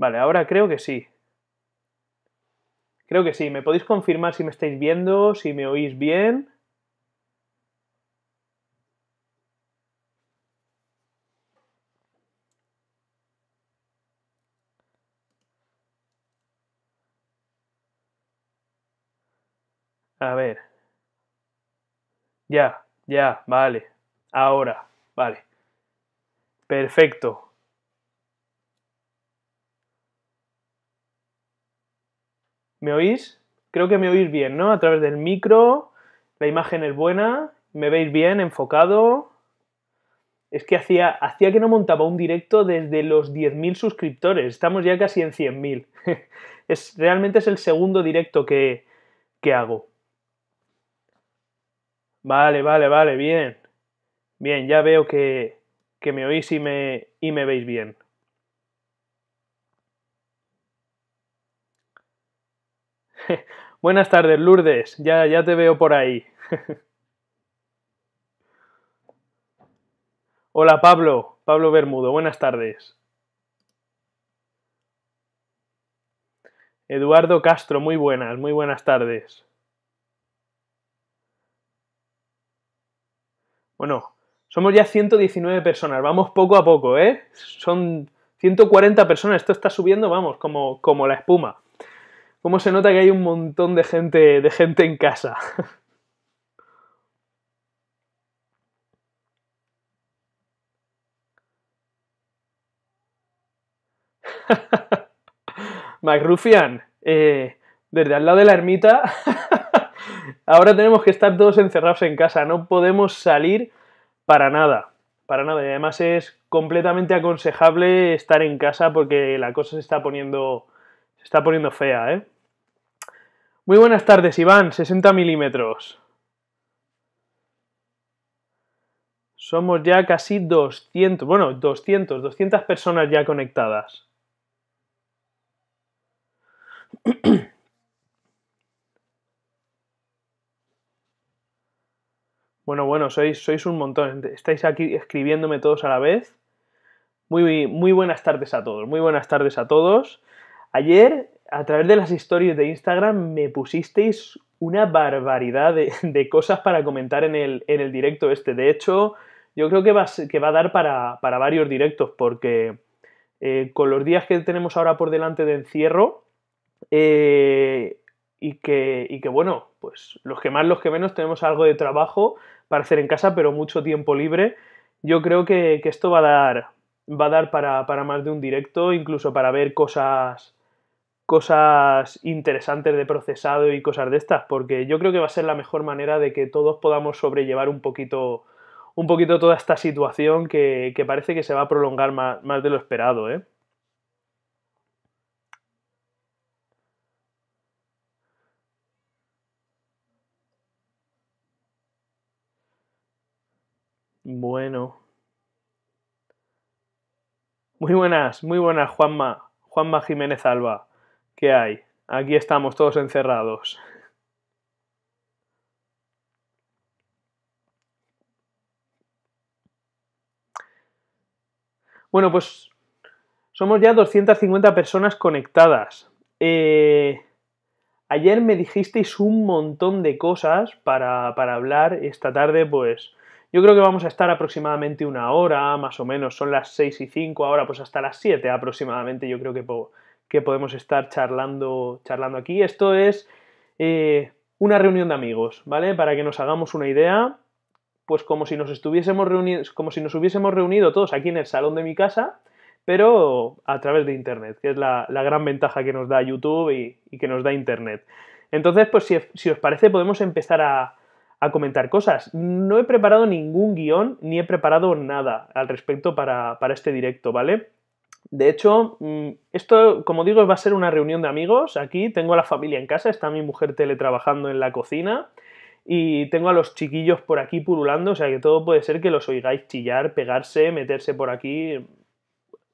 Vale, ahora creo que sí. Creo que sí. ¿Me podéis confirmar si me estáis viendo, si me oís bien? A ver. Ya, ya, vale. Ahora, vale. Perfecto. ¿Me oís? Creo que me oís bien, ¿no? A través del micro, la imagen es buena, me veis bien, enfocado. Es que hacía, hacía que no montaba un directo desde los 10.000 suscriptores, estamos ya casi en 100.000. es, realmente es el segundo directo que, hago. Vale, vale, vale, bien. Bien, ya veo que, que me oís y me, y me veis bien. Buenas tardes, Lourdes. Ya, ya te veo por ahí. Hola, Pablo. Pablo Bermudo. Buenas tardes. Eduardo Castro, muy buenas, muy buenas tardes. Bueno, somos ya 119 personas, vamos poco a poco, ¿eh? Son 140 personas, esto está subiendo, vamos, como, como la espuma. ¿Cómo se nota que hay un montón de gente, de gente en casa? ¡MacRuffian! Eh, desde al lado de la ermita, ahora tenemos que estar todos encerrados en casa, no podemos salir para nada, para nada. Y además es completamente aconsejable estar en casa porque la cosa se está poniendo se está poniendo fea, ¿eh? Muy buenas tardes, Iván, 60 milímetros. Somos ya casi 200, bueno, 200, 200 personas ya conectadas. Bueno, bueno, sois, sois un montón. Estáis aquí escribiéndome todos a la vez. Muy, muy buenas tardes a todos. Muy buenas tardes a todos. Ayer, a través de las historias de Instagram, me pusisteis una barbaridad de, cosas para comentar en el, directo este. De hecho, yo creo que va, que va a dar para, varios directos, porque eh, con los días que tenemos ahora por delante de encierro, eh, y, que, y que, bueno, pues los que más, los que menos, tenemos algo de trabajo para hacer en casa, pero mucho tiempo libre. Yo creo que, esto va a dar, va a dar para, para más de un directo, incluso para ver cosas cosas interesantes de procesado y cosas de estas, porque yo creo que va a ser la mejor manera de que todos podamos sobrellevar un poquito, un poquito toda esta situación que, parece que se va a prolongar más, de lo esperado, ¿eh? Bueno. Muy buenas, muy buenas, Juanma. Juanma Jiménez Alba. ¿Qué hay? Aquí estamos todos encerrados. Bueno, pues somos ya 250 personas conectadas. Eh, ayer me dijisteis un montón de cosas para, para, hablar. Esta tarde, pues yo creo que vamos a estar aproximadamente una hora, más o menos. Son las 6 y 5, ahora pues hasta las 7 aproximadamente. Yo creo que puedo que podemos estar charlando, charlando aquí. Esto es eh, una reunión de amigos, ¿vale? Para que nos hagamos una idea, pues como si nos estuviésemos reunidos, como si nos hubiésemos reunido todos aquí en el salón de mi casa, pero a través de Internet, que es la, gran ventaja que nos da YouTube y, que nos da Internet. Entonces, pues si, os parece, podemos empezar a, comentar cosas. No he preparado ningún guión ni he preparado nada al respecto para este directo, ¿vale? De hecho, mm, esto, como digo, va a ser una reunión de amigos. Aquí tengo a la familia en casa, está mi mujer teletrabajando en la cocina y tengo a los chiquillos por aquí pululando, o sea que todo puede ser que los oigáis chillar, pegarse, meterse por aquí.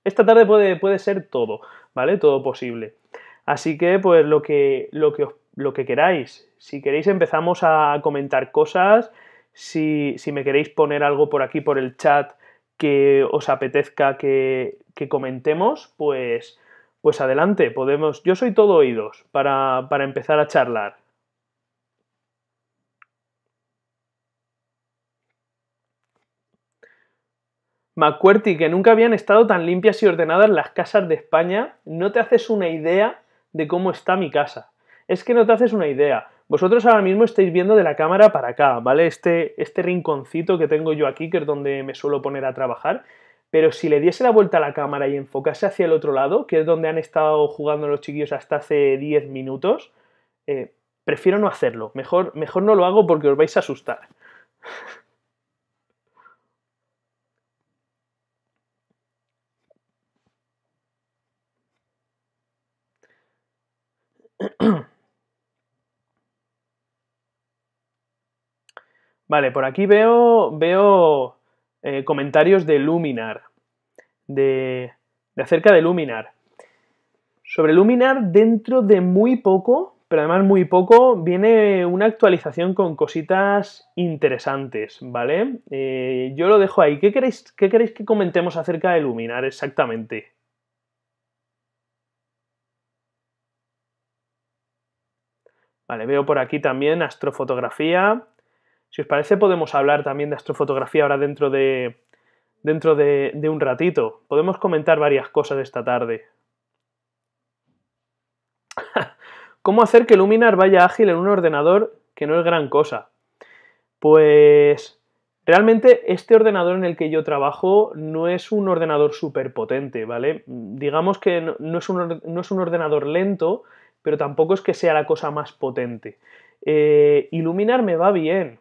Esta tarde puede, puede ser todo, ¿vale? Todo posible. Así que, pues lo que, lo que, lo que queráis. Si queréis empezamos a comentar cosas, si, si me queréis poner algo por aquí, por el chat, que os apetezca que que comentemos, pues, pues adelante, podemos. Yo soy todo oídos para, para empezar a charlar. Macuerti, que nunca habían estado tan limpias y ordenadas las casas de España, no te haces una idea de cómo está mi casa. Es que no te haces una idea. Vosotros ahora mismo estáis viendo de la cámara para acá, ¿vale? Este, este rinconcito que tengo yo aquí, que es donde me suelo poner a trabajar, pero si le diese la vuelta a la cámara y enfocase hacia el otro lado, que es donde han estado jugando los chiquillos hasta hace 10 minutos, eh, prefiero no hacerlo. Mejor, mejor no lo hago porque os vais a asustar. Vale, por aquí veo, veo eh, comentarios de Luminar, de, acerca de Luminar. Sobre Luminar, dentro de muy poco, pero además muy poco, viene una actualización con cositas interesantes, ¿vale? Eh, yo lo dejo ahí. ¿Qué queréis, ¿Qué queréis que comentemos acerca de Luminar exactamente? Vale, veo por aquí también astrofotografía, si os parece, podemos hablar también de astrofotografía ahora dentro de, dentro de, un ratito. Podemos comentar varias cosas esta tarde. ¿Cómo hacer que Luminar vaya ágil en un ordenador que no es gran cosa? Pues realmente este ordenador en el que yo trabajo no es un ordenador súper potente, ¿vale? Digamos que no, es un, ordenador lento, pero tampoco es que sea la cosa más potente. Iluminar eh, me va bien,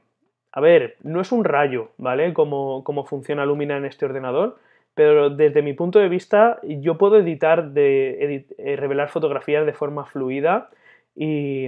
a ver, no es un rayo, ¿vale? Como, funciona Luminar en este ordenador, pero desde mi punto de vista yo puedo editar, eh, revelar fotografías de forma fluida y,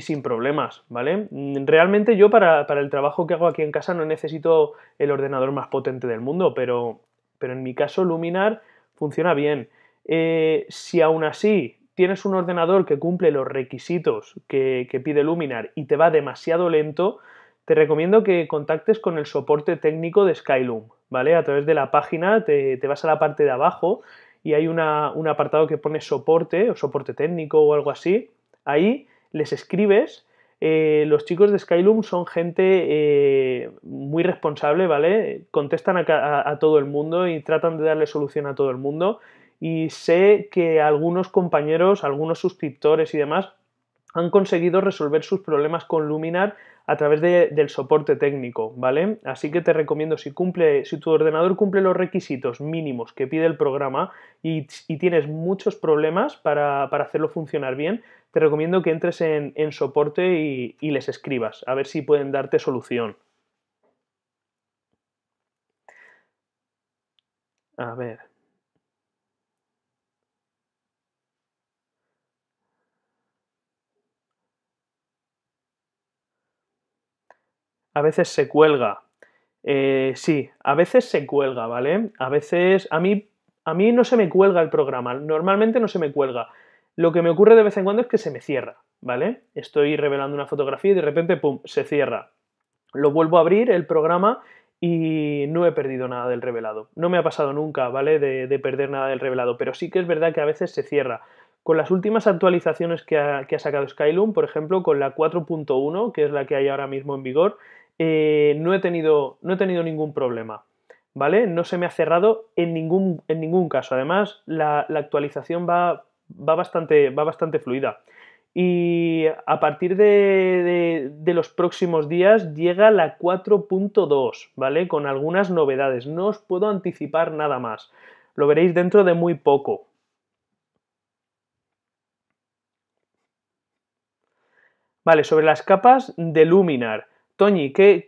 sin problemas, ¿vale? Mm, realmente yo para, el trabajo que hago aquí en casa no necesito el ordenador más potente del mundo, pero, pero en mi caso Luminar funciona bien. Eh, si aún así tienes un ordenador que cumple los requisitos que, pide Luminar y te va demasiado lento, te recomiendo que contactes con el soporte técnico de Skyloom, ¿vale? A través de la página te, vas a la parte de abajo y hay un apartado que pone soporte o soporte técnico o algo así. Ahí les escribes. Eh, los chicos de Skyloom son gente eh, muy responsable, ¿vale? Contestan a, todo el mundo y tratan de darle solución a todo el mundo y sé que algunos compañeros, algunos suscriptores y demás han conseguido resolver sus problemas con Luminar a través del soporte técnico, ¿vale? Así que te recomiendo si cumple, si tu ordenador cumple los requisitos mínimos que pide el programa y, tienes muchos problemas para, hacerlo funcionar bien, te recomiendo que entres en, soporte y, y les escribas, a ver si pueden darte solución. A ver. a veces se cuelga. Eh, sí, a veces se cuelga, ¿vale? A veces a mí, a mí no se me cuelga el programa, normalmente no se me cuelga. Lo que me ocurre de vez en cuando es que se me cierra, ¿vale? Estoy revelando una fotografía y de repente, ¡pum!, se cierra. Lo vuelvo a abrir el programa y no he perdido nada del revelado. No me ha pasado nunca, ¿vale? De, perder nada del revelado, pero sí que es verdad que a veces se cierra. Con las últimas actualizaciones que ha, que ha sacado Skyloom, por ejemplo, con la 4.1, que es la que hay ahora mismo en vigor, eh, no, he tenido, no he tenido ningún problema. ¿Vale? No se me ha cerrado en ningún, en ningún caso. Además, la, actualización va, bastante, va bastante fluida. Y a partir de, de, los próximos días llega la 4.2, ¿vale? Con algunas novedades. No os puedo anticipar nada más. Lo veréis dentro de muy poco. Vale, sobre las capas de Luminar. Toñi, ¿qué,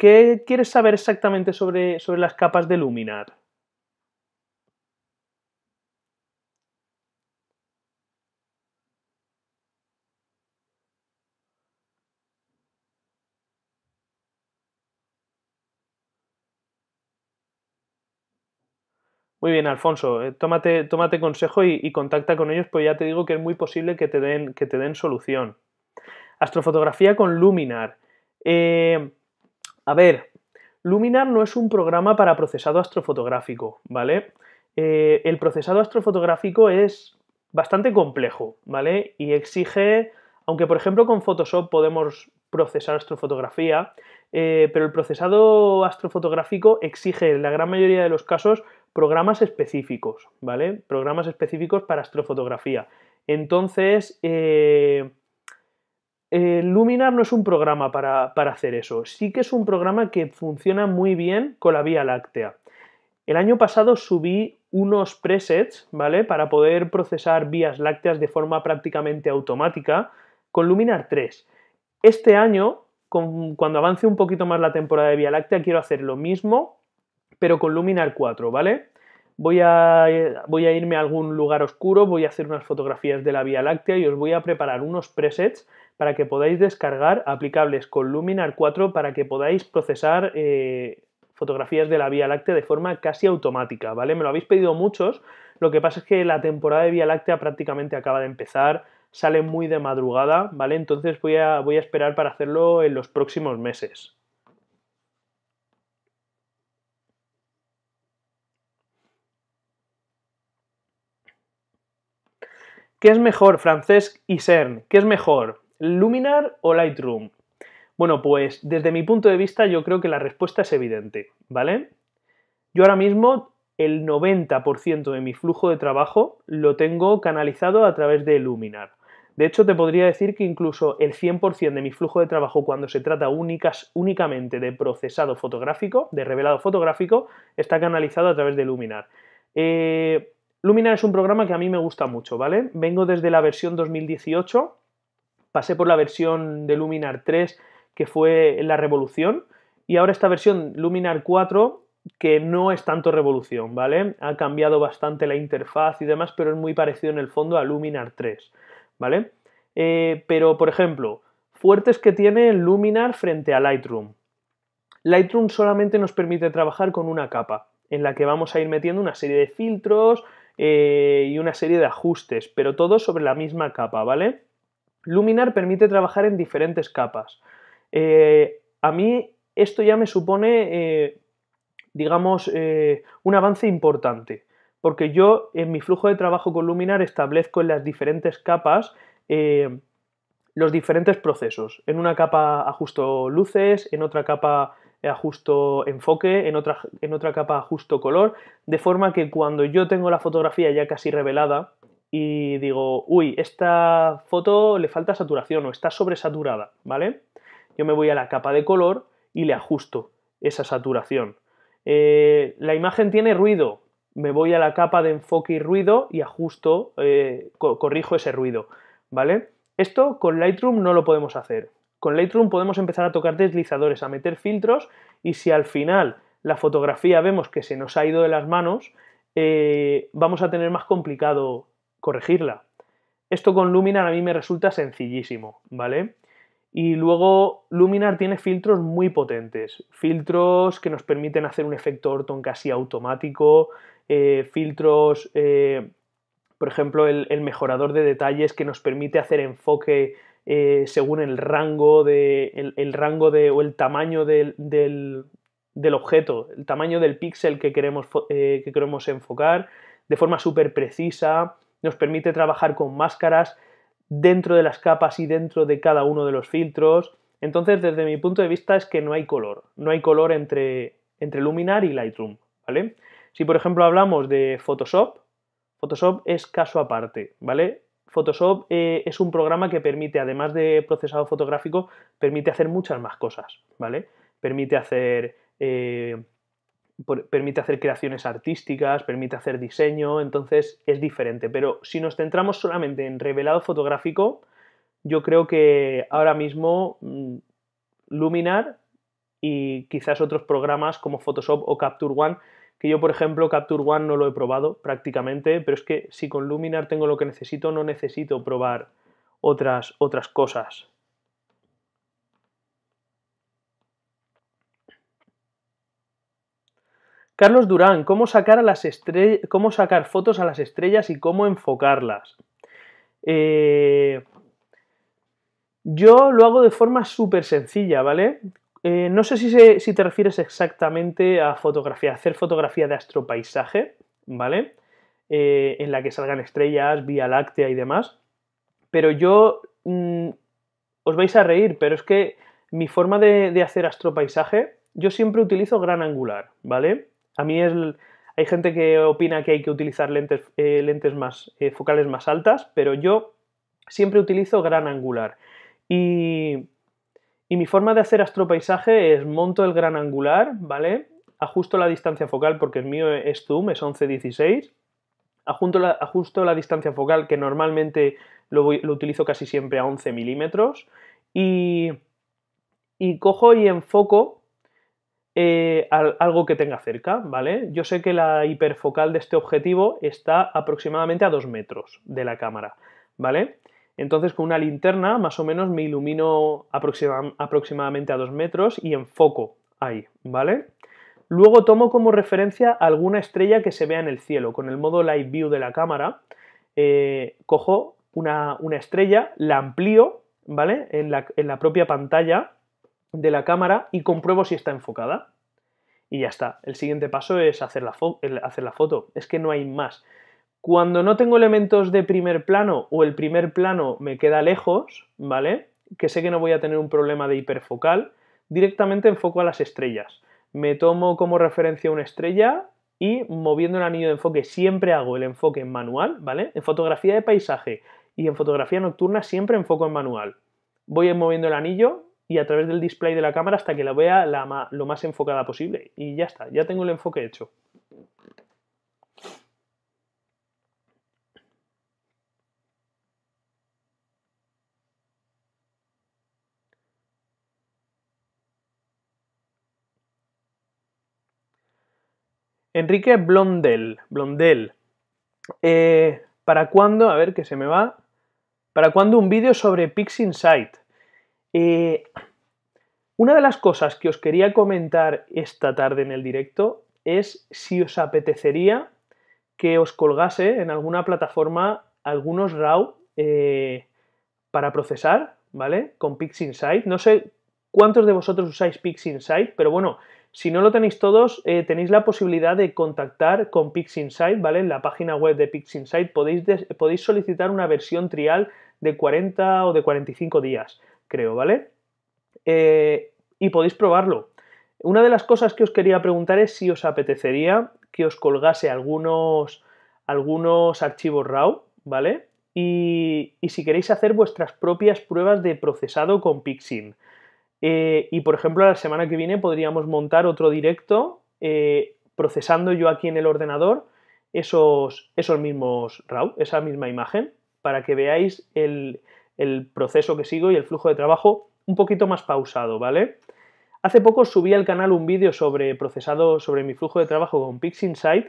quieres saber exactamente sobre, sobre las capas de Luminar? Muy bien, Alfonso, eh, tómate, tómate, consejo y, contacta con ellos, pues ya te digo que es muy posible que te den, que te den solución. Astrofotografía con Luminar. Eh, a ver, Luminar no es un programa para procesado astrofotográfico, ¿vale? Eh, el procesado astrofotográfico es bastante complejo, ¿vale? Y exige, aunque por ejemplo con Photoshop podemos procesar astrofotografía, eh, pero el procesado astrofotográfico exige en la gran mayoría de los casos programas específicos, ¿vale? Programas específicos para astrofotografía. Entonces, eh, eh, Luminar no es un programa para, hacer eso, sí que es un programa que funciona muy bien con la Vía Láctea. El año pasado subí unos presets, ¿vale? Para poder procesar vías lácteas de forma prácticamente automática con Luminar 3. Este año, cuando avance un poquito más la temporada de Vía Láctea, quiero hacer lo mismo, pero con Luminar 4, ¿vale? Voy a, voy a irme a algún lugar oscuro, voy a hacer unas fotografías de la Vía Láctea y os voy a preparar unos presets para que podáis descargar aplicables con Luminar 4 para que podáis procesar eh, fotografías de la Vía Láctea de forma casi automática, ¿vale? Me lo habéis pedido muchos, lo que pasa es que la temporada de Vía Láctea prácticamente acaba de empezar, sale muy de madrugada, ¿vale? Entonces voy a, voy a esperar para hacerlo en los próximos meses. ¿Qué es mejor, Francesc y CERN? ¿Qué es mejor? ¿Luminar o Lightroom? Bueno, pues desde mi punto de vista yo creo que la respuesta es evidente, ¿vale? Yo ahora mismo el 90% de mi flujo de trabajo lo tengo canalizado a través de Luminar. De hecho, te podría decir que incluso el 100% de mi flujo de trabajo cuando se trata únicas, únicamente de procesado fotográfico, de revelado fotográfico, está canalizado a través de Luminar. Eh, Luminar es un programa que a mí me gusta mucho, ¿vale? Vengo desde la versión 2018 Pasé por la versión de Luminar 3 que fue la revolución y ahora esta versión Luminar 4 que no es tanto revolución, ¿vale? Ha cambiado bastante la interfaz y demás, pero es muy parecido en el fondo a Luminar 3, ¿vale? Eh, pero, por ejemplo, fuertes que tiene Luminar frente a Lightroom. Lightroom solamente nos permite trabajar con una capa, en la que vamos a ir metiendo una serie de filtros eh, y una serie de ajustes, pero todo sobre la misma capa, ¿vale? Luminar permite trabajar en diferentes capas. Eh, a mí esto ya me supone, eh, digamos, eh, un avance importante, porque yo en mi flujo de trabajo con Luminar establezco en las diferentes capas los diferentes procesos. En una capa ajusto luces, en otra capa ajusto enfoque, en otra, en otra capa ajusto color, de forma que cuando yo tengo la fotografía ya casi revelada, y digo, uy, esta foto le falta saturación o está sobresaturada, ¿vale? Yo me voy a la capa de color y le ajusto esa saturación. Eh, la imagen tiene ruido, me voy a la capa de enfoque y ruido y ajusto, eh, corrijo ese ruido, ¿vale? Esto con Lightroom no lo podemos hacer. Con Lightroom podemos empezar a tocar deslizadores, a meter filtros y si al final la fotografía vemos que se nos ha ido de las manos, eh, vamos a tener más complicado corregirla. Esto con Luminar a mí me resulta sencillísimo, ¿vale? Y luego Luminar tiene filtros muy potentes, filtros que nos permiten hacer un efecto Orton casi automático, eh, filtros, eh, por ejemplo, el, mejorador de detalles que nos permite hacer enfoque eh, según el rango de. el, rango de. o el tamaño del, objeto, el tamaño del píxel que queremos, que queremos enfocar, de forma súper precisa nos permite trabajar con máscaras dentro de las capas y dentro de cada uno de los filtros. Entonces, desde mi punto de vista es que no hay color, no hay color entre, entre Luminar y Lightroom, ¿vale? Si por ejemplo hablamos de Photoshop, Photoshop es caso aparte, ¿vale? Photoshop eh, es un programa que permite, además de procesado fotográfico, permite hacer muchas más cosas, ¿vale? Permite hacer eh, permite hacer creaciones artísticas, permite hacer diseño, entonces es diferente. Pero si nos centramos solamente en revelado fotográfico, yo creo que ahora mismo mm, Luminar y quizás otros programas como Photoshop o Capture One, que yo por ejemplo Capture One no lo he probado prácticamente, pero es que si con Luminar tengo lo que necesito, no necesito probar otras, otras cosas. Carlos Durán, ¿cómo sacar, a las cómo sacar fotos a las estrellas y cómo enfocarlas? Eh, yo lo hago de forma súper sencilla, ¿vale? Eh, no sé si, te refieres exactamente a fotografía, hacer fotografía de astropaisaje, ¿vale? Eh, en la que salgan estrellas, vía láctea y demás. Pero yo mm, os vais a reír, pero es que mi forma de, de hacer astropaisaje, yo siempre utilizo gran angular, ¿vale? A mí hay gente que opina que hay que utilizar lentes, eh, lentes más, eh, focales más altas, pero yo siempre utilizo gran angular. Y, mi forma de hacer astropaisaje es monto el gran angular, ¿vale? Ajusto la distancia focal porque el mío es zoom, es 11-16. Ajusto la, ajusto la, distancia focal que normalmente lo, utilizo casi siempre a 11 milímetros. Y, y cojo y enfoco eh, algo que tenga cerca, ¿vale? Yo sé que la hiperfocal de este objetivo está aproximadamente a 2 metros de la cámara, ¿vale? Entonces con una linterna más o menos me ilumino aproximadamente a 2 metros y enfoco ahí, ¿vale? Luego tomo como referencia alguna estrella que se vea en el cielo. Con el modo Live View de la cámara, eh, cojo una, estrella, la amplío, ¿vale? En la, en la propia pantalla de la cámara y compruebo si está enfocada. Y ya está. El siguiente paso es hacer la, hacer la foto. Es que no hay más. Cuando no tengo elementos de primer plano o el primer plano me queda lejos, ¿vale? Que sé que no voy a tener un problema de hiperfocal, directamente enfoco a las estrellas. Me tomo como referencia una estrella y moviendo el anillo de enfoque siempre hago el enfoque en manual, ¿vale? En fotografía de paisaje y en fotografía nocturna siempre enfoco en manual. Voy moviendo el anillo y a través del display de la cámara hasta que la vea lo más enfocada posible. Y ya está, ya tengo el enfoque hecho. Enrique Blondel, Blondel. Eh, ¿Para cuándo? A ver que se me va. ¿Para cuándo un vídeo sobre Pix Insight? Eh, una de las cosas que os quería comentar esta tarde en el directo es si os apetecería que os colgase en alguna plataforma algunos RAW eh, para procesar, ¿vale? Con PixInsight. No sé cuántos de vosotros usáis PixInsight, pero bueno, si no lo tenéis todos, eh, tenéis la posibilidad de contactar con PixInsight, ¿vale? En la página web de PixInsight podéis, podéis solicitar una versión trial de 40 o de 45 días creo, ¿vale? Eh, y podéis probarlo. Una de las cosas que os quería preguntar es si os apetecería que os colgase algunos, algunos archivos RAW, ¿vale? Y, si queréis hacer vuestras propias pruebas de procesado con Pixin. Eh, y por ejemplo, la semana que viene podríamos montar otro directo eh, procesando yo aquí en el ordenador esos, esos mismos RAW, esa misma imagen, para que veáis el, el proceso que sigo y el flujo de trabajo un poquito más pausado, ¿vale? Hace poco subí al canal un vídeo sobre procesado, sobre mi flujo de trabajo con PixInsight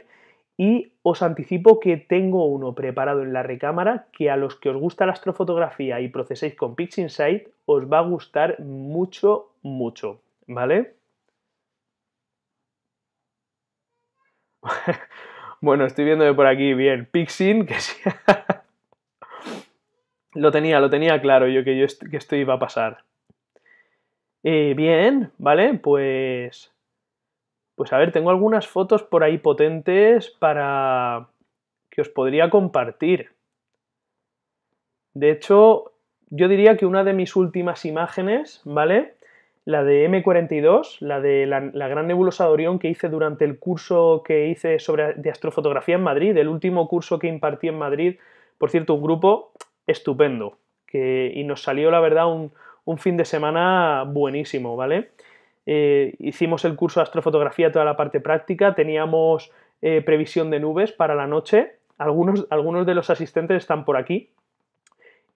y os anticipo que tengo uno preparado en la recámara que a los que os gusta la astrofotografía y proceséis con PixInsight os va a gustar mucho, mucho, ¿vale? bueno, estoy viendo por aquí bien. Pixin, que sea... Lo tenía, lo tenía claro yo que, yo que esto iba a pasar. Eh, bien, ¿vale? Pues... Pues a ver, tengo algunas fotos por ahí potentes para... que os podría compartir. De hecho, yo diría que una de mis últimas imágenes, ¿vale? La de M42, la de la, gran nebulosa de Orión que hice durante el curso que hice sobre, de astrofotografía en Madrid, el último curso que impartí en Madrid. Por cierto, un grupo estupendo. Que, y nos salió, la verdad, un, fin de semana buenísimo, ¿vale? Eh, hicimos el curso de astrofotografía, toda la parte práctica, teníamos eh, previsión de nubes para la noche, algunos, algunos de los asistentes están por aquí,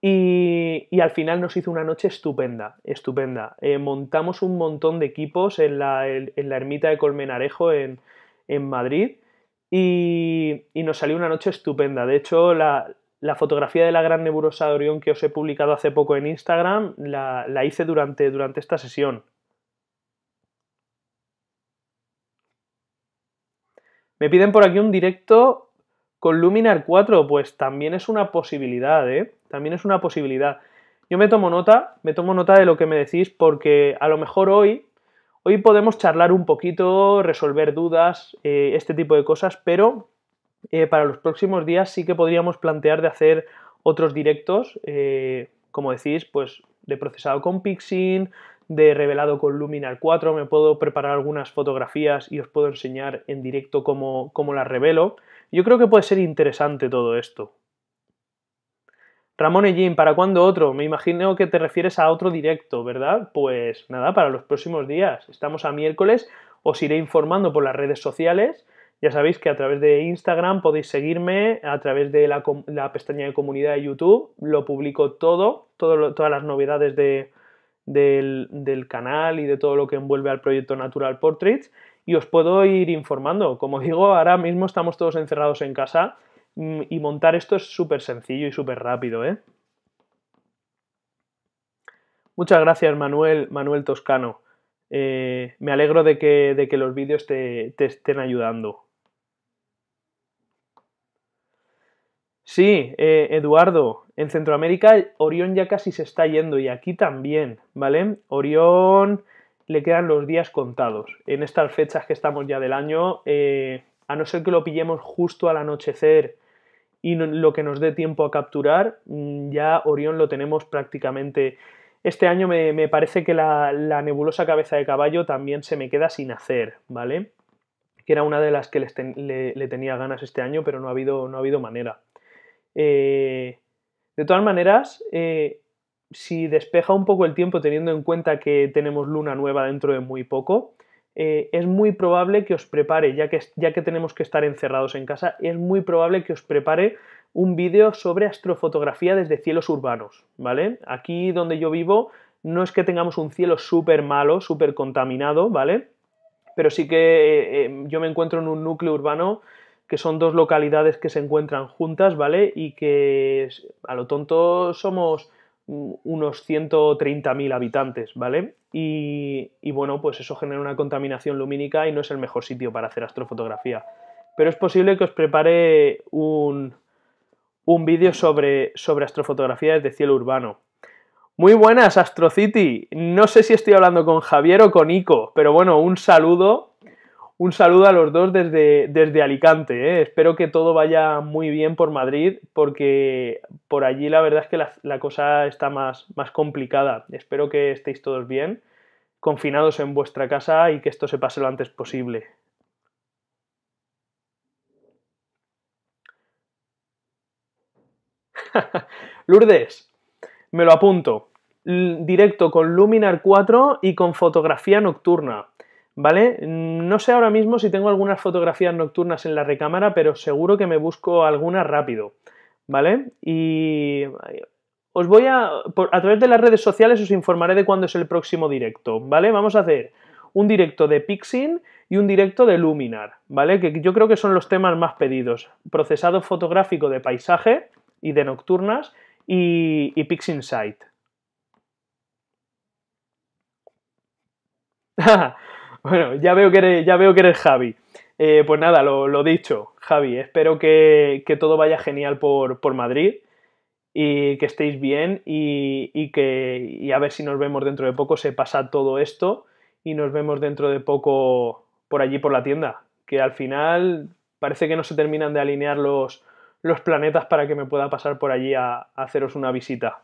y, al final nos hizo una noche estupenda, estupenda. Eh, montamos un montón de equipos en la, ermita de Colmenarejo en, Madrid y, y, nos salió una noche estupenda. De hecho, la, la fotografía de la gran nebulosa de Orión que os he publicado hace poco en Instagram la, hice durante, durante esta sesión. Me piden por aquí un directo con Luminar 4, pues también es una posibilidad, ¿eh? También es una posibilidad. Yo me tomo nota, me tomo nota de lo que me decís porque a lo mejor hoy, hoy podemos charlar un poquito, resolver dudas, eh, este tipo de cosas, pero eh, para los próximos días sí que podríamos plantear de hacer otros directos, eh, como decís, pues de procesado con Pixin, de revelado con Luminar 4, me puedo preparar algunas fotografías y os puedo enseñar en directo cómo, cómo las revelo. Yo creo que puede ser interesante todo esto. Ramón Jim, ¿para cuándo otro? Me imagino que te refieres a otro directo, ¿verdad? Pues nada, para los próximos días. Estamos a miércoles, os iré informando por las redes sociales ya sabéis que a través de Instagram podéis seguirme, a través de la, pestaña de comunidad de YouTube, lo publico todo, todas las novedades del, canal y de todo lo que envuelve al proyecto Natural Portraits y os puedo ir informando. Como digo, ahora mismo estamos todos encerrados en casa mm, y montar esto es súper sencillo y súper rápido. ¿eh? Muchas gracias Manuel, Manuel Toscano. Eh, me alegro de que, los vídeos te estén ayudando. Sí, eh, Eduardo, en Centroamérica Orión ya casi se está yendo y aquí también, ¿vale? Orión le quedan los días contados. En estas fechas que estamos ya del año, eh, a no ser que lo pillemos justo al anochecer y lo que nos dé tiempo a capturar, mm, ya Orión lo tenemos prácticamente. Este año me, parece que la, nebulosa cabeza de caballo también se me queda sin hacer, ¿vale? Que era una de las que le, tenía ganas este año, pero no ha habido, no ha habido manera. Eh, de todas maneras, eh, si despeja un poco el tiempo teniendo en cuenta que tenemos luna nueva dentro de muy poco, eh, es muy probable que os prepare, ya que, ya que tenemos que estar encerrados en casa, es muy probable que os prepare un vídeo sobre astrofotografía desde cielos urbanos, ¿vale? Aquí donde yo vivo no es que tengamos un cielo súper malo, súper contaminado, ¿vale? Pero sí que yo me encuentro en un núcleo urbano que son dos localidades que se encuentran juntas, ¿vale? Y que a lo tonto somos mm, unos 130.000 habitantes, ¿vale? Y, bueno, pues eso genera una contaminación lumínica y no es el mejor sitio para hacer astrofotografía. Pero es posible que os prepare un, vídeo sobre, sobre astrofotografía desde cielo urbano. Muy buenas, AstroCity. No sé si estoy hablando con Javier o con Ico, pero bueno, un saludo un saludo a los dos desde, desde Alicante. ¿eh? Espero que todo vaya muy bien por Madrid, porque por allí la verdad es que la, cosa está más, más complicada. Espero que estéis todos bien, confinados en vuestra casa y que esto se pase lo antes posible. Lourdes, me lo apunto. Directo con Luminar 4 y con fotografía nocturna. ¿vale? No sé ahora mismo si tengo algunas fotografías nocturnas en la recámara, pero seguro que me busco alguna rápido, ¿vale? Y os voy a, a través de las redes sociales os informaré de cuándo es el próximo directo, ¿vale? Vamos a hacer un directo de Pixin y un directo de Luminar, ¿vale? Que yo creo que son los temas más pedidos. Procesado fotográfico de paisaje y de nocturnas y, y Pixin Sight. Bueno, ya veo que eres, ya veo que eres Javi. Eh, pues nada, lo, dicho, Javi, espero que, todo vaya genial por, Madrid y que estéis bien y, que a ver si nos vemos dentro de poco, se pasa todo esto y nos vemos dentro de poco por allí por la tienda, que al final parece que no se terminan de alinear los, los planetas para que me pueda pasar por allí a haceros una visita.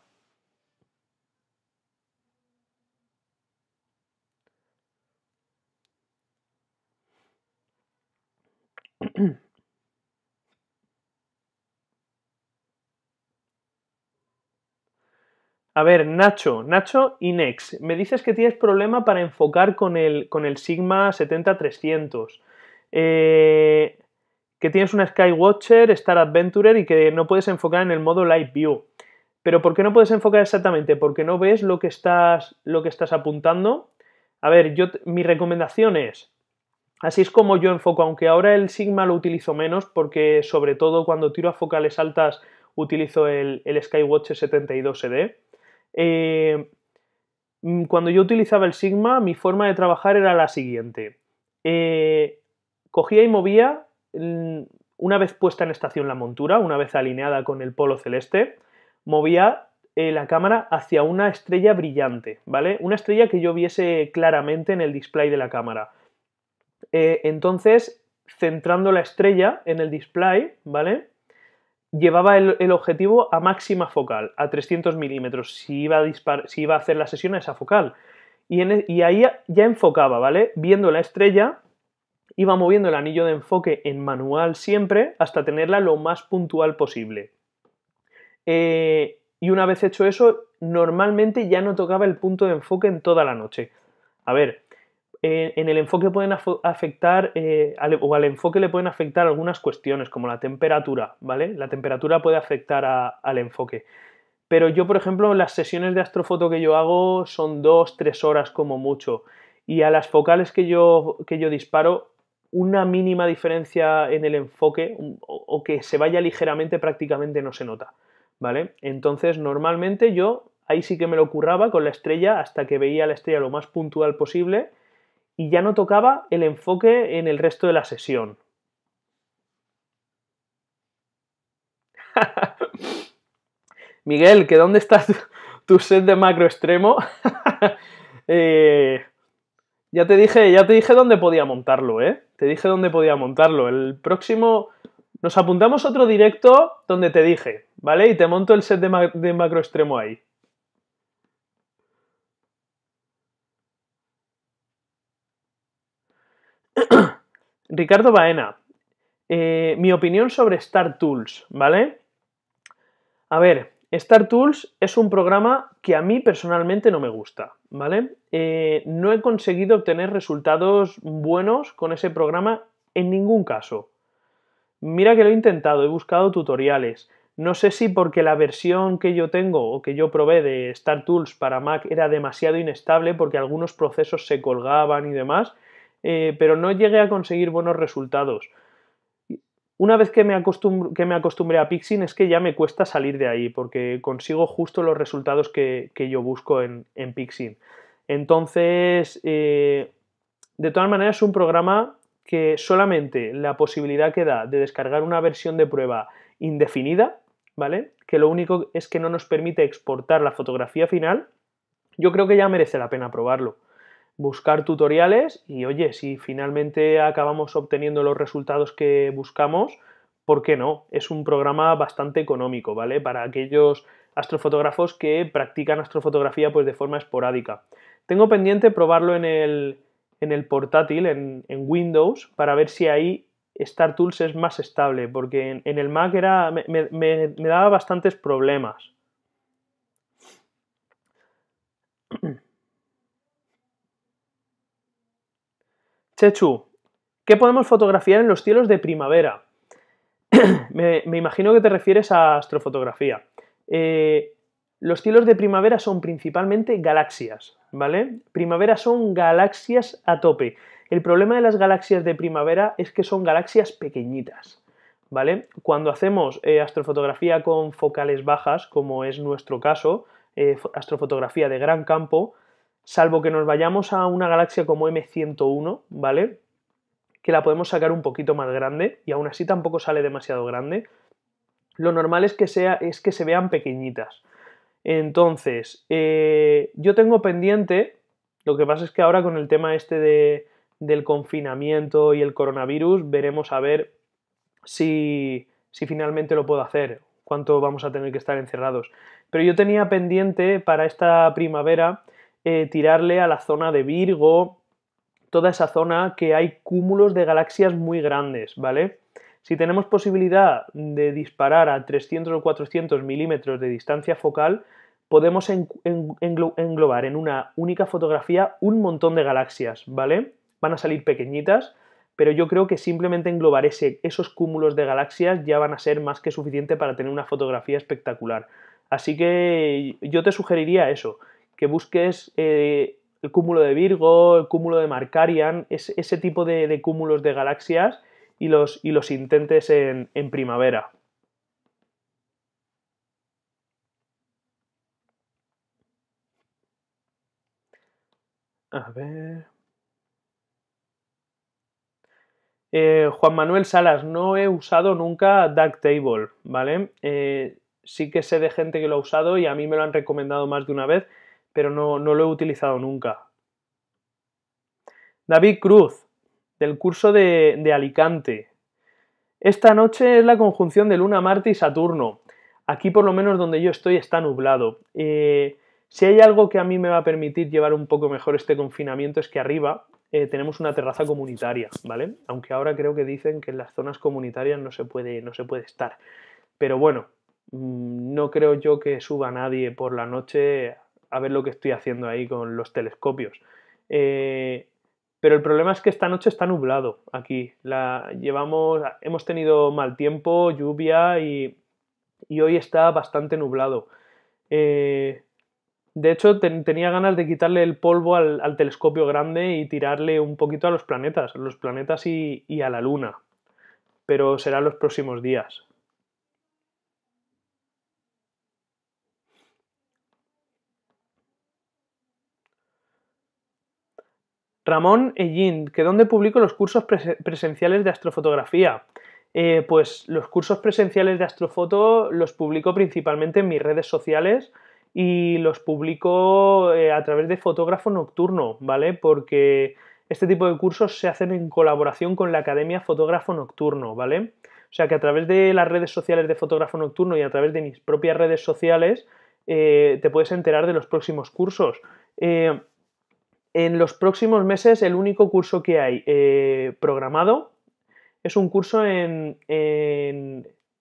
A ver, Nacho, Nacho Nex, me dices que tienes problema para enfocar con el, con el Sigma 70300. Eh, que tienes una Skywatcher, Star Adventurer y que no puedes enfocar en el modo Live View. Pero ¿por qué no puedes enfocar exactamente? Porque no ves lo que estás, lo que estás apuntando. A ver, yo, mi recomendación es, así es como yo enfoco, aunque ahora el Sigma lo utilizo menos porque sobre todo cuando tiro a focales altas utilizo el, el Skywatcher 72 SD eh, mm, cuando yo utilizaba el Sigma, mi forma de trabajar era la siguiente. Eh, cogía y movía, mm, una vez puesta en estación la montura, una vez alineada con el polo celeste, movía eh, la cámara hacia una estrella brillante, ¿vale? Una estrella que yo viese claramente en el display de la cámara. entonces, centrando la estrella en el display, ¿vale? llevaba el, objetivo a máxima focal, a 300 milímetros, si iba a, si iba a hacer la sesión a esa focal. E, y, ahí ya, enfocaba, ¿vale? Viendo la estrella, iba moviendo el anillo de enfoque en manual siempre hasta tenerla lo más puntual posible. Eh, y una vez hecho eso, normalmente ya no tocaba el punto de enfoque en toda la noche. A ver, en el enfoque pueden afectar, eh, o al enfoque le pueden afectar algunas cuestiones, como la temperatura, ¿vale? La temperatura puede afectar al enfoque. Pero yo, por ejemplo, las sesiones de astrofoto que yo hago son dos, tres horas como mucho. Y a las focales que yo, disparo, una mínima diferencia en el enfoque o, o que se vaya ligeramente prácticamente no se nota, ¿vale? Entonces, normalmente yo ahí sí que me lo curraba con la estrella hasta que veía la estrella lo más puntual posible y ya no tocaba el enfoque en el resto de la sesión. Miguel, ¿que dónde está tu, set de macro extremo? Eh, ya te dije, ya te dije dónde podía montarlo, ¿eh? Te dije dónde podía montarlo. El próximo nos apuntamos otro directo donde te dije, ¿vale? Y te monto el set de, de macro extremo ahí. Ricardo Baena, eh, mi opinión sobre Star Tools, ¿vale? A ver, Star Tools es un programa que a mí personalmente no me gusta, ¿vale? Eh, no he conseguido obtener resultados buenos con ese programa en ningún caso. Mira que lo he intentado, he buscado tutoriales. No sé si porque la versión que yo tengo o que yo probé de Star Tools para Mac era demasiado inestable porque algunos procesos se colgaban y demás, eh, pero no llegué a conseguir buenos resultados. Una vez que me, acostumbré a Pixin es que ya me cuesta salir de ahí, porque consigo justo los resultados que, yo busco en, Pixin. Entonces, eh, de todas maneras, es un programa que solamente la posibilidad que da de descargar una versión de prueba indefinida, ¿vale? Que lo único es que no nos permite exportar la fotografía final, yo creo que ya merece la pena probarlo buscar tutoriales y oye, si finalmente acabamos obteniendo los resultados que buscamos, ¿por qué no? Es un programa bastante económico, ¿vale? Para aquellos astrofotógrafos que practican astrofotografía pues de forma esporádica. Tengo pendiente probarlo en el, en el portátil, en, Windows, para ver si ahí Star Tools es más estable, porque en, el Mac era, me daba bastantes problemas. Chechu, ¿qué podemos fotografiar en los cielos de primavera? me, imagino que te refieres a astrofotografía. Eh, los cielos de primavera son principalmente galaxias, ¿vale? Primavera son galaxias a tope. El problema de las galaxias de primavera es que son galaxias pequeñitas, ¿vale? Cuando hacemos eh, astrofotografía con focales bajas, como es nuestro caso, eh, astrofotografía de gran campo, salvo que nos vayamos a una galaxia como M101, ¿vale? Que la podemos sacar un poquito más grande y aún así tampoco sale demasiado grande. Lo normal es que, sea, es que se vean pequeñitas. Entonces, eh, yo tengo pendiente, lo que pasa es que ahora con el tema este del confinamiento y el coronavirus, veremos a ver si, si finalmente lo puedo hacer, cuánto vamos a tener que estar encerrados. Pero yo tenía pendiente para esta primavera eh, tirarle a la zona de Virgo, toda esa zona que hay cúmulos de galaxias muy grandes, ¿vale? Si tenemos posibilidad de disparar a 300 o 400 milímetros de distancia focal, podemos englobar en una única fotografía un montón de galaxias, ¿vale? Van a salir pequeñitas, pero yo creo que simplemente englobar ese, esos cúmulos de galaxias ya van a ser más que suficiente para tener una fotografía espectacular. Así que yo te sugeriría eso, busques eh, el cúmulo de Virgo, el cúmulo de Markarian, ese tipo de, cúmulos de galaxias y los, y los intentes en, primavera. A ver. Eh, Juan Manuel Salas, no he usado nunca table ¿vale? Eh, sí que sé de gente que lo ha usado y a mí me lo han recomendado más de una vez pero no, lo he utilizado nunca. David Cruz, del curso de, Alicante. Esta noche es la conjunción de Luna, Marte y Saturno. Aquí por lo menos donde yo estoy está nublado. Eh, si hay algo que a mí me va a permitir llevar un poco mejor este confinamiento es que arriba eh, tenemos una terraza comunitaria, ¿vale? Aunque ahora creo que dicen que en las zonas comunitarias no se puede, no se puede estar. Pero bueno, mm, no creo yo que suba nadie por la noche a ver lo que estoy haciendo ahí con los telescopios. Eh, pero el problema es que esta noche está nublado aquí. La, llevamos, hemos tenido mal tiempo, lluvia y, hoy está bastante nublado. Eh, de hecho, tenía ganas de quitarle el polvo al, telescopio grande y tirarle un poquito a los planetas, los planetas y, y a la luna. Pero será los próximos días. Ramón Ellín, que dónde publico los cursos presenciales de astrofotografía. Eh, pues los cursos presenciales de astrofoto los publico principalmente en mis redes sociales y los publico eh, a través de fotógrafo nocturno, ¿vale? Porque este tipo de cursos se hacen en colaboración con la Academia Fotógrafo Nocturno, ¿vale? O sea que a través de las redes sociales de fotógrafo nocturno y a través de mis propias redes sociales eh, te puedes enterar de los próximos cursos. En los próximos meses el único curso que hay eh, programado es un curso en,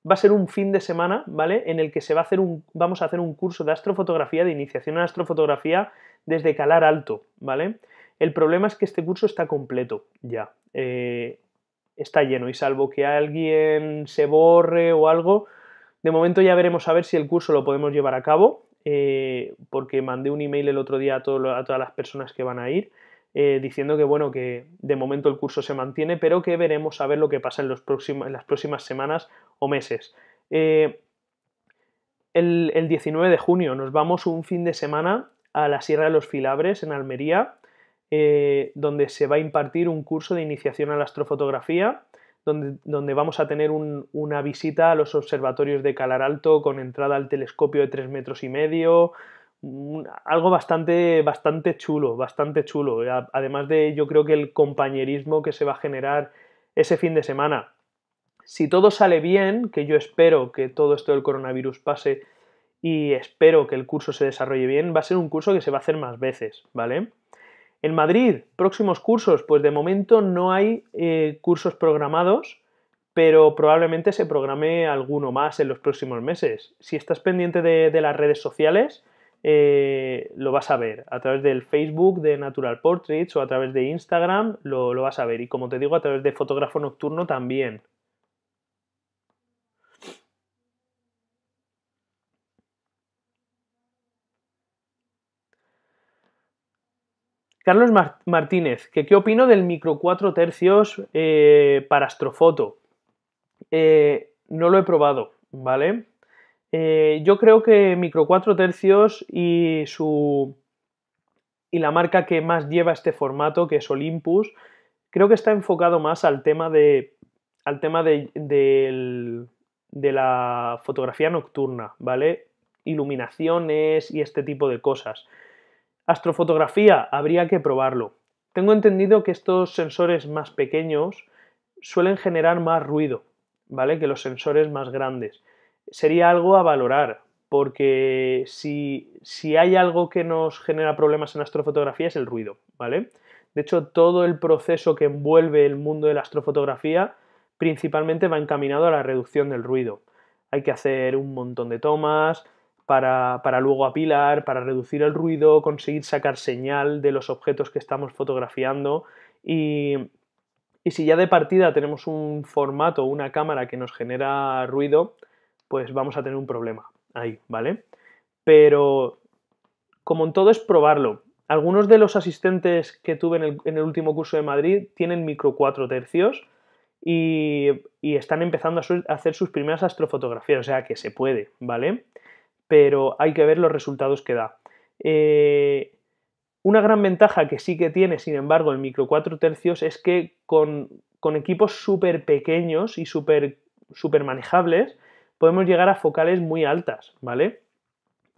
va a ser un fin de semana, ¿vale? En el que se va a hacer un, vamos a hacer un curso de astrofotografía, de iniciación a astrofotografía desde calar alto, ¿vale? El problema es que este curso está completo ya, eh, está lleno y salvo que alguien se borre o algo, de momento ya veremos a ver si el curso lo podemos llevar a cabo eh, porque mandé un email el otro día a, todas las personas que van a ir eh, diciendo que bueno que de momento el curso se mantiene pero que veremos a ver lo que pasa en, las próximas semanas o meses eh, el, el, 19 de junio nos vamos un fin de semana a la Sierra de los Filabres en Almería donde se va a impartir un curso de iniciación a la astrofotografía donde, vamos a tener una visita a los observatorios de Calar Alto con entrada al telescopio de 3 metros y medio, algo bastante, bastante chulo, bastante chulo. Además de yo creo que el compañerismo que se va a generar ese fin de semana. Si todo sale bien, que yo espero que todo esto del coronavirus pase y espero que el curso se desarrolle bien, va a ser un curso que se va a hacer más veces, ¿vale? En Madrid, próximos cursos, pues de momento no hay eh, cursos programados, pero probablemente se programe alguno más en los próximos meses. Si estás pendiente de, las redes sociales, eh, lo vas a ver a través del Facebook de Natural Portraits o a través de Instagram, lo vas a ver. Y como te digo, a través de Fotógrafo Nocturno también. Carlos Martínez, que qué opino del micro 4 tercios eh, para astrofoto. Eh, no lo he probado, ¿vale? Eh, yo creo que micro 4 tercios y su. y la marca que más lleva este formato, que es Olympus, creo que está enfocado más al tema de. al tema de la fotografía nocturna, ¿vale? Iluminaciones y este tipo de cosas. Astrofotografía, habría que probarlo. Tengo entendido que estos sensores más pequeños suelen generar más ruido, ¿vale? Que los sensores más grandes. Sería algo a valorar, porque si, si hay algo que nos genera problemas en astrofotografía es el ruido, ¿vale? De hecho, todo el proceso que envuelve el mundo de la astrofotografía principalmente va encaminado a la reducción del ruido. Hay que hacer un montón de tomas, para, luego apilar, para reducir el ruido, conseguir sacar señal de los objetos que estamos fotografiando y, si ya de partida tenemos un formato, una cámara que nos genera ruido, pues vamos a tener un problema ahí, ¿vale? Pero como en todo es probarlo. Algunos de los asistentes que tuve en el, último curso de Madrid tienen micro 4 tercios y, están empezando a, hacer sus primeras astrofotografías, o sea que se puede, ¿vale? pero hay que ver los resultados que da. Eh, una gran ventaja que sí que tiene, sin embargo, el micro 4 tercios es que con, equipos súper pequeños y súper super manejables podemos llegar a focales muy altas, ¿vale?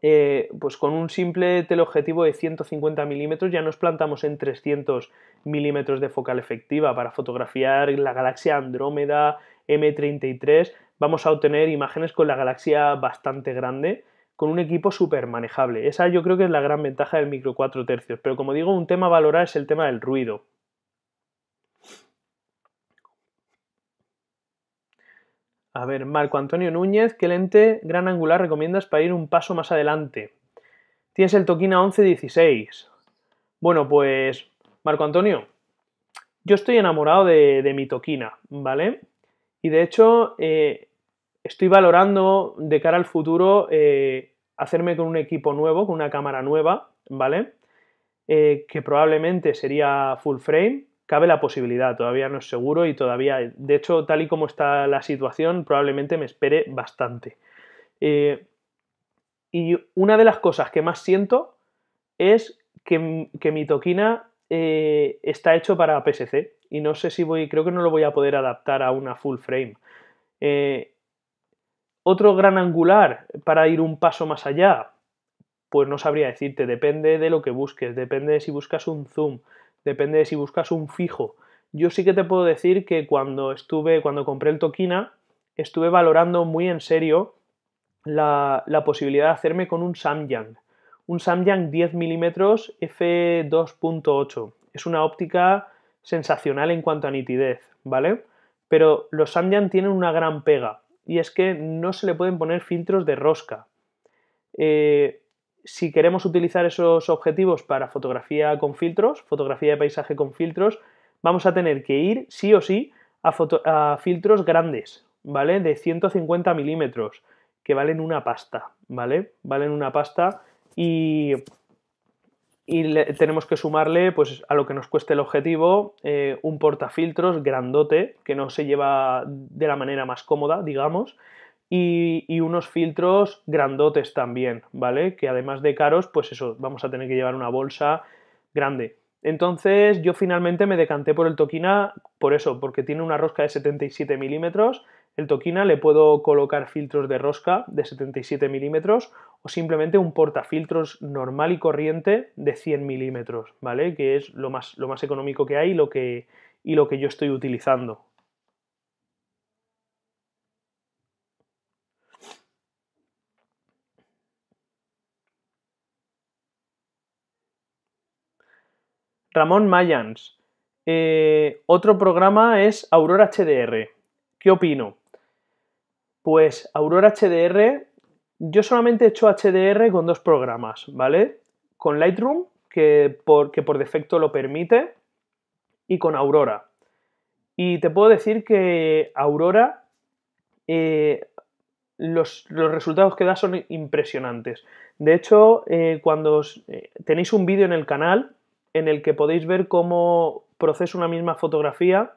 Eh, pues con un simple teleobjetivo de 150 milímetros ya nos plantamos en 300 milímetros de focal efectiva para fotografiar la galaxia Andrómeda M33 vamos a obtener imágenes con la galaxia bastante grande con un equipo súper manejable. Esa yo creo que es la gran ventaja del micro 4 tercios. Pero como digo, un tema a valorar es el tema del ruido. A ver, Marco Antonio Núñez, ¿qué lente gran angular recomiendas para ir un paso más adelante? Tienes el Tokina 11-16. Bueno, pues, Marco Antonio, yo estoy enamorado de, mi Tokina, ¿vale? Y de hecho, eh, estoy valorando de cara al futuro eh, hacerme con un equipo nuevo, con una cámara nueva, ¿vale? Eh, que probablemente sería full frame. Cabe la posibilidad, todavía no es seguro y todavía, de hecho, tal y como está la situación, probablemente me espere bastante. Eh, y una de las cosas que más siento es que, mi toquina está hecho para PSC y no sé si voy, creo que no lo voy a poder adaptar a una full frame. Otro gran angular para ir un paso más allá, pues no sabría decirte, depende de lo que busques, depende de si buscas un zoom, depende de si buscas un fijo. Yo sí que te puedo decir que cuando estuve, cuando compré el Tokina, estuve valorando muy en serio la, la posibilidad de hacerme con un Samyang. Un Samyang 10 mm f2.8. Es una óptica sensacional en cuanto a nitidez, ¿vale? Pero los Samyang tienen una gran pega y es que no se le pueden poner filtros de rosca. Eh, si queremos utilizar esos objetivos para fotografía con filtros, fotografía de paisaje con filtros, vamos a tener que ir sí o sí a, a filtros grandes, ¿vale? De 150 milímetros, que valen una pasta, ¿vale? Valen una pasta y y tenemos que sumarle pues, a lo que nos cueste el objetivo eh, un portafiltros grandote que no se lleva de la manera más cómoda, digamos, y, unos filtros grandotes también, ¿vale? Que además de caros, pues eso, vamos a tener que llevar una bolsa grande. Entonces yo finalmente me decanté por el toquina por eso, porque tiene una rosca de 77 milímetros, el toquina le puedo colocar filtros de rosca de 77 milímetros o simplemente un portafiltros normal y corriente de 100 milímetros, ¿vale? Que es lo más, lo más económico que hay y lo que, lo que yo estoy utilizando. Ramón Mayans. Eh, otro programa es Aurora HDR. ¿Qué opino? Pues Aurora HDR yo solamente he hecho HDR con dos programas, ¿vale? Con Lightroom, que por, defecto lo permite, y con Aurora. Y te puedo decir que Aurora, eh, los, resultados que da son impresionantes. De hecho, eh, cuando eh, tenéis un vídeo en el canal en el que podéis ver cómo proceso una misma fotografía,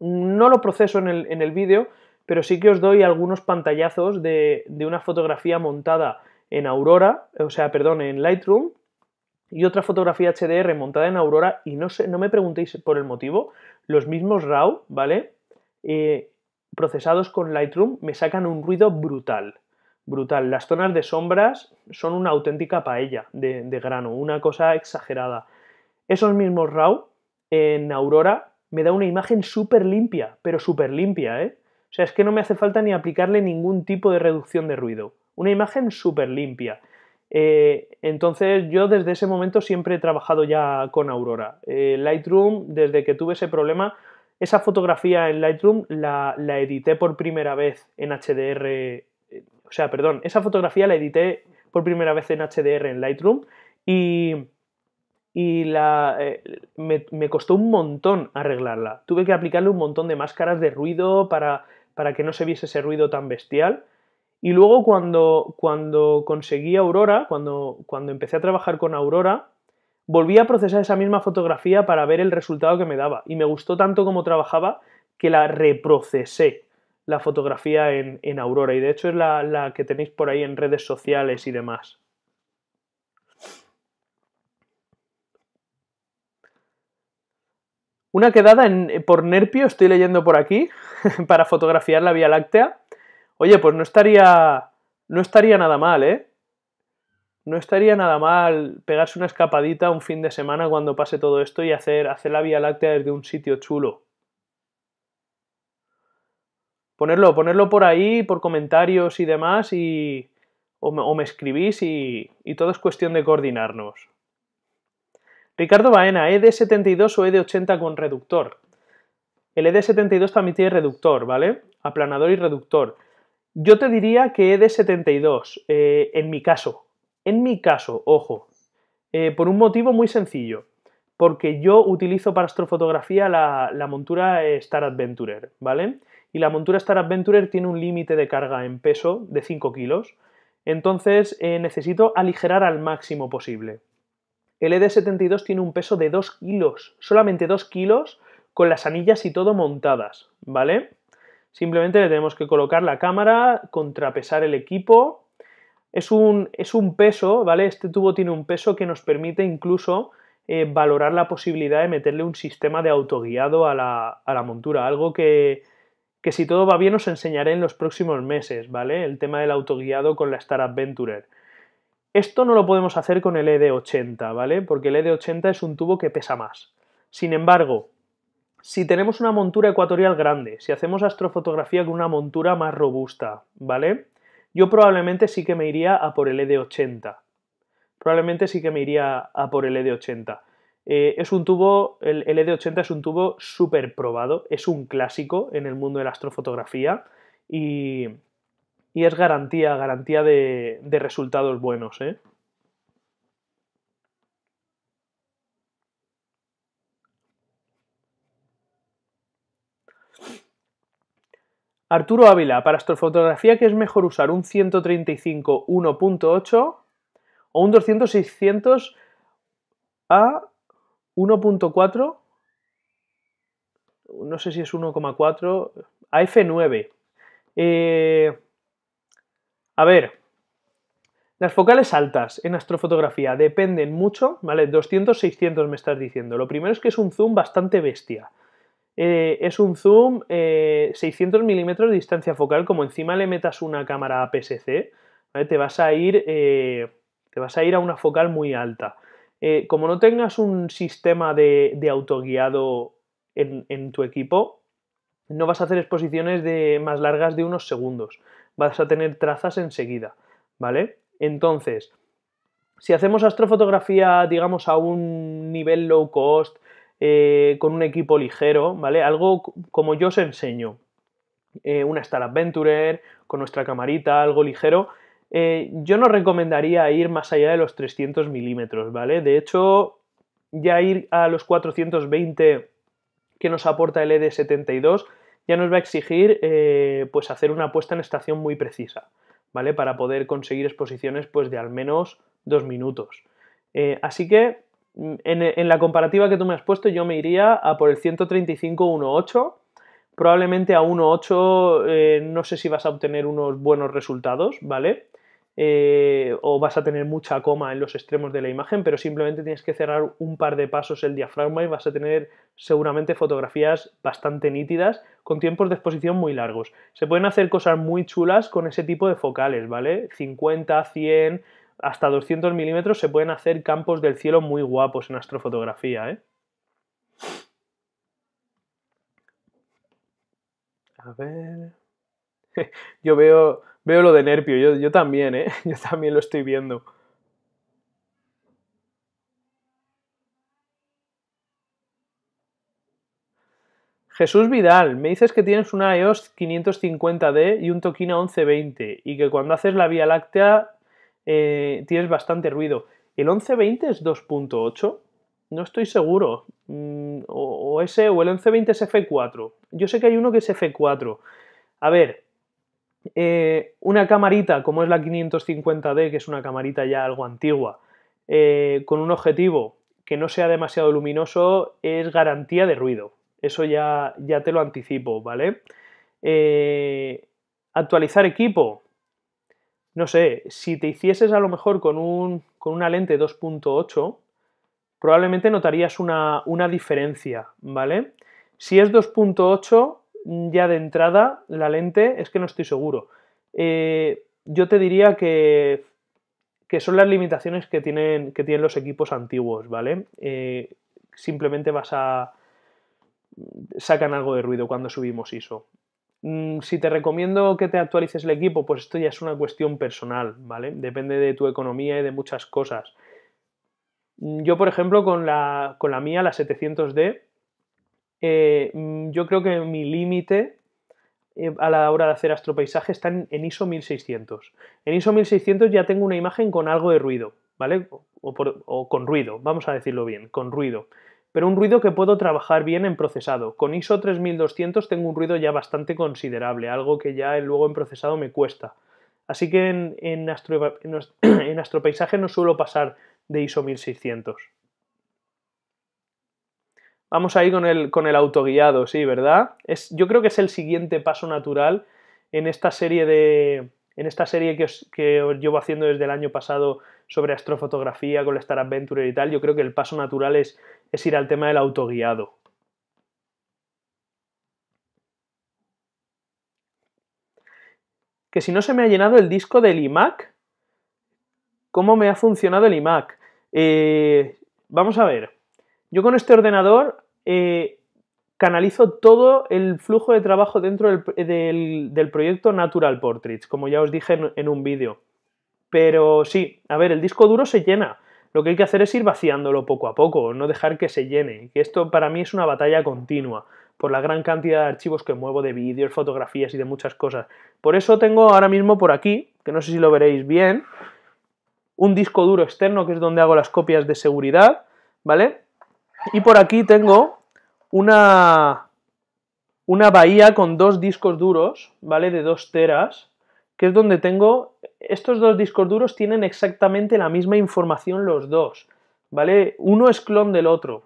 no lo proceso en el, en el vídeo, pero sí que os doy algunos pantallazos de, una fotografía montada en Aurora, o sea, perdón, en Lightroom, y otra fotografía HDR montada en Aurora, y no, sé, no me preguntéis por el motivo, los mismos RAW, ¿vale? Eh, procesados con Lightroom me sacan un ruido brutal, brutal. Las zonas de sombras son una auténtica paella de, de grano, una cosa exagerada. Esos mismos RAW en Aurora me da una imagen súper limpia, pero súper limpia, ¿eh? O sea, es que no me hace falta ni aplicarle ningún tipo de reducción de ruido. Una imagen súper limpia. Eh, entonces yo desde ese momento siempre he trabajado ya con Aurora. Eh, Lightroom, desde que tuve ese problema, esa fotografía en Lightroom la, edité por primera vez en HDR, eh, o sea, perdón, esa fotografía la edité por primera vez en HDR en Lightroom y, y la, me, me, costó un montón arreglarla. Tuve que aplicarle un montón de máscaras de ruido para para que no se viese ese ruido tan bestial. Y luego cuando, cuando conseguí Aurora, cuando, cuando empecé a trabajar con Aurora, volví a procesar esa misma fotografía para ver el resultado que me daba. Y me gustó tanto como trabajaba que la reprocesé la fotografía en, en Aurora. Y de hecho es la, la que tenéis por ahí en redes sociales y demás. Una quedada eh, por Nerpio, estoy leyendo por aquí, para fotografiar la Vía Láctea. Oye, pues no estaría, no estaría nada mal, ¿eh? No estaría nada mal pegarse una escapadita un fin de semana cuando pase todo esto y hacer, la Vía Láctea desde un sitio chulo. Ponerlo, ponerlo por ahí, por comentarios y demás, y, o, me, o escribís y todo es cuestión de coordinarnos. Ricardo Baena, ED72 o ED80 con reductor. El ED72 también tiene reductor, ¿vale? Aplanador y reductor. Yo te diría que ED72, eh, en mi caso. En mi caso, ojo. Eh, por un motivo muy sencillo. Porque yo utilizo para astrofotografía la, montura Star Adventurer, ¿vale? Y la montura Star Adventurer tiene un límite de carga en peso de 5 kilos. Entonces eh, necesito aligerar al máximo posible. El ED72 tiene un peso de 2 kilos, solamente 2 kilos con las anillas y todo montadas, ¿vale? Simplemente le tenemos que colocar la cámara, contrapesar el equipo. Es un, es un peso, ¿vale? Este tubo tiene un peso que nos permite incluso eh, valorar la posibilidad de meterle un sistema de autoguiado a la, a la montura, algo que, que si todo va bien os enseñaré en los próximos meses, ¿vale? El tema del autoguiado con la Star Adventurer. Esto no lo podemos hacer con el ED80, ¿vale? Porque el ED80 es un tubo que pesa más. Sin embargo, si tenemos una montura ecuatorial grande, si hacemos astrofotografía con una montura más robusta, ¿vale? Yo probablemente sí que me iría a por el ED80. Probablemente sí que me iría a por el ED80. Eh, es un tubo, el ED80 e es un tubo súper probado, es un clásico en el mundo de la astrofotografía y, y es garantía, garantía de, resultados buenos. ¿eh? Arturo Ávila, para astrofotografía, ¿qué es mejor usar un 135 1.8 o un 200 600 a 1.4? No sé si es 1,4, a F9. Eh, a ver, las focales altas en astrofotografía dependen mucho, ¿vale? 200, 600 me estás diciendo. Lo primero es que es un zoom bastante bestia. Eh, es un zoom 600 eh, milímetros de distancia focal, como encima le metas una cámara APS-C, te, vas a ir, eh, te vas a ir a una focal muy alta. como no tengas un sistema de, autoguiado en, tu equipo, no vas a hacer exposiciones de, más largas de unos segundos vas a tener trazas enseguida, ¿vale? Entonces, si hacemos astrofotografía, digamos, a un nivel low cost, eh, con un equipo ligero, ¿vale? Algo como yo os enseño, eh, una Star Adventurer, con nuestra camarita, algo ligero, eh, yo no recomendaría ir más allá de los 300 milímetros, ¿vale? De hecho, ya ir a los 420 que nos aporta el ED72 ya nos va a exigir eh, pues hacer una apuesta en estación muy precisa, ¿vale? Para poder conseguir exposiciones pues de al menos dos minutos. Eh, así que mm, en, la comparativa que tú me has puesto yo me iría a por el 135.18, probablemente a 1.8 eh, no sé si vas a obtener unos buenos resultados, ¿vale? Eh, o vas a tener mucha coma en los extremos de la imagen, pero simplemente tienes que cerrar un par de pasos el diafragma y vas a tener seguramente fotografías bastante nítidas con tiempos de exposición muy largos. Se pueden hacer cosas muy chulas con ese tipo de focales, ¿vale? 50, 100, hasta 200 milímetros se pueden hacer campos del cielo muy guapos en astrofotografía, ¿eh? A ver. Yo veo Veo lo de Nerpio, yo, también, ¿eh? Yo también lo estoy viendo. Jesús Vidal, me dices que tienes una EOS 550D y un Tokina 1120 y que cuando haces la Vía Láctea eh, tienes bastante ruido. ¿El 1120 es 2.8? No estoy seguro. Mm, o, o, ese, o el 1120 es F4. Yo sé que hay uno que es F4. A ver, eh, una camarita como es la 550D, que es una camarita ya algo antigua, eh, con un objetivo que no sea demasiado luminoso, es garantía de ruido. Eso ya, ya te lo anticipo, ¿vale? Eh, actualizar equipo. No sé, si te hicieses a lo mejor con, un, con una lente 2.8, probablemente notarías una, una diferencia, ¿vale? Si es 2.8, ya de entrada, la lente, es que no estoy seguro. Eh, yo te diría que, que, son las limitaciones que tienen, que tienen los equipos antiguos, ¿vale? Eh, simplemente vas a... sacan algo de ruido cuando subimos ISO. Mm, si te recomiendo que te actualices el equipo, pues esto ya es una cuestión personal, ¿vale? Depende de tu economía y de muchas cosas. Mm, yo, por ejemplo, con la, con la mía, la 700D, eh, mm, yo creo que mi límite eh, a la hora de hacer astropaisaje está en, ISO 1600. En ISO 1600 ya tengo una imagen con algo de ruido, ¿vale? O, con ruido, vamos a decirlo bien, con ruido. Pero un ruido que puedo trabajar bien en procesado. Con ISO 3200 tengo un ruido ya bastante considerable, algo que ya luego en procesado me cuesta. Así que en, en astropaisaje no suelo pasar de ISO 1600. Vamos a con el, con el autoguiado, sí, ¿verdad? Es, yo creo que es el siguiente paso natural en esta serie de. En esta serie que, os, que llevo haciendo desde el año pasado sobre astrofotografía con Star Adventure y tal, yo creo que el paso natural es, es ir al tema del autoguiado. Que si no se me ha llenado el disco del iMac, ¿cómo me ha funcionado el iMac? Eh, vamos a ver. Yo con este ordenador eh, canalizo todo el flujo de trabajo dentro del, eh, proyecto Natural Portraits, como ya os dije en, un vídeo. Pero sí, a ver, el disco duro se llena. Lo que hay que hacer es ir vaciándolo poco a poco, no dejar que se llene. Que esto para mí es una batalla continua, por la gran cantidad de archivos que muevo de vídeos, fotografías y de muchas cosas. Por eso tengo ahora mismo por aquí, que no sé si lo veréis bien, un disco duro externo que es donde hago las copias de seguridad, ¿vale? Y por aquí tengo una, una bahía con dos discos duros, ¿vale? De dos teras, que es donde tengo... Estos dos discos duros tienen exactamente la misma información los dos, ¿vale? Uno es clon del otro.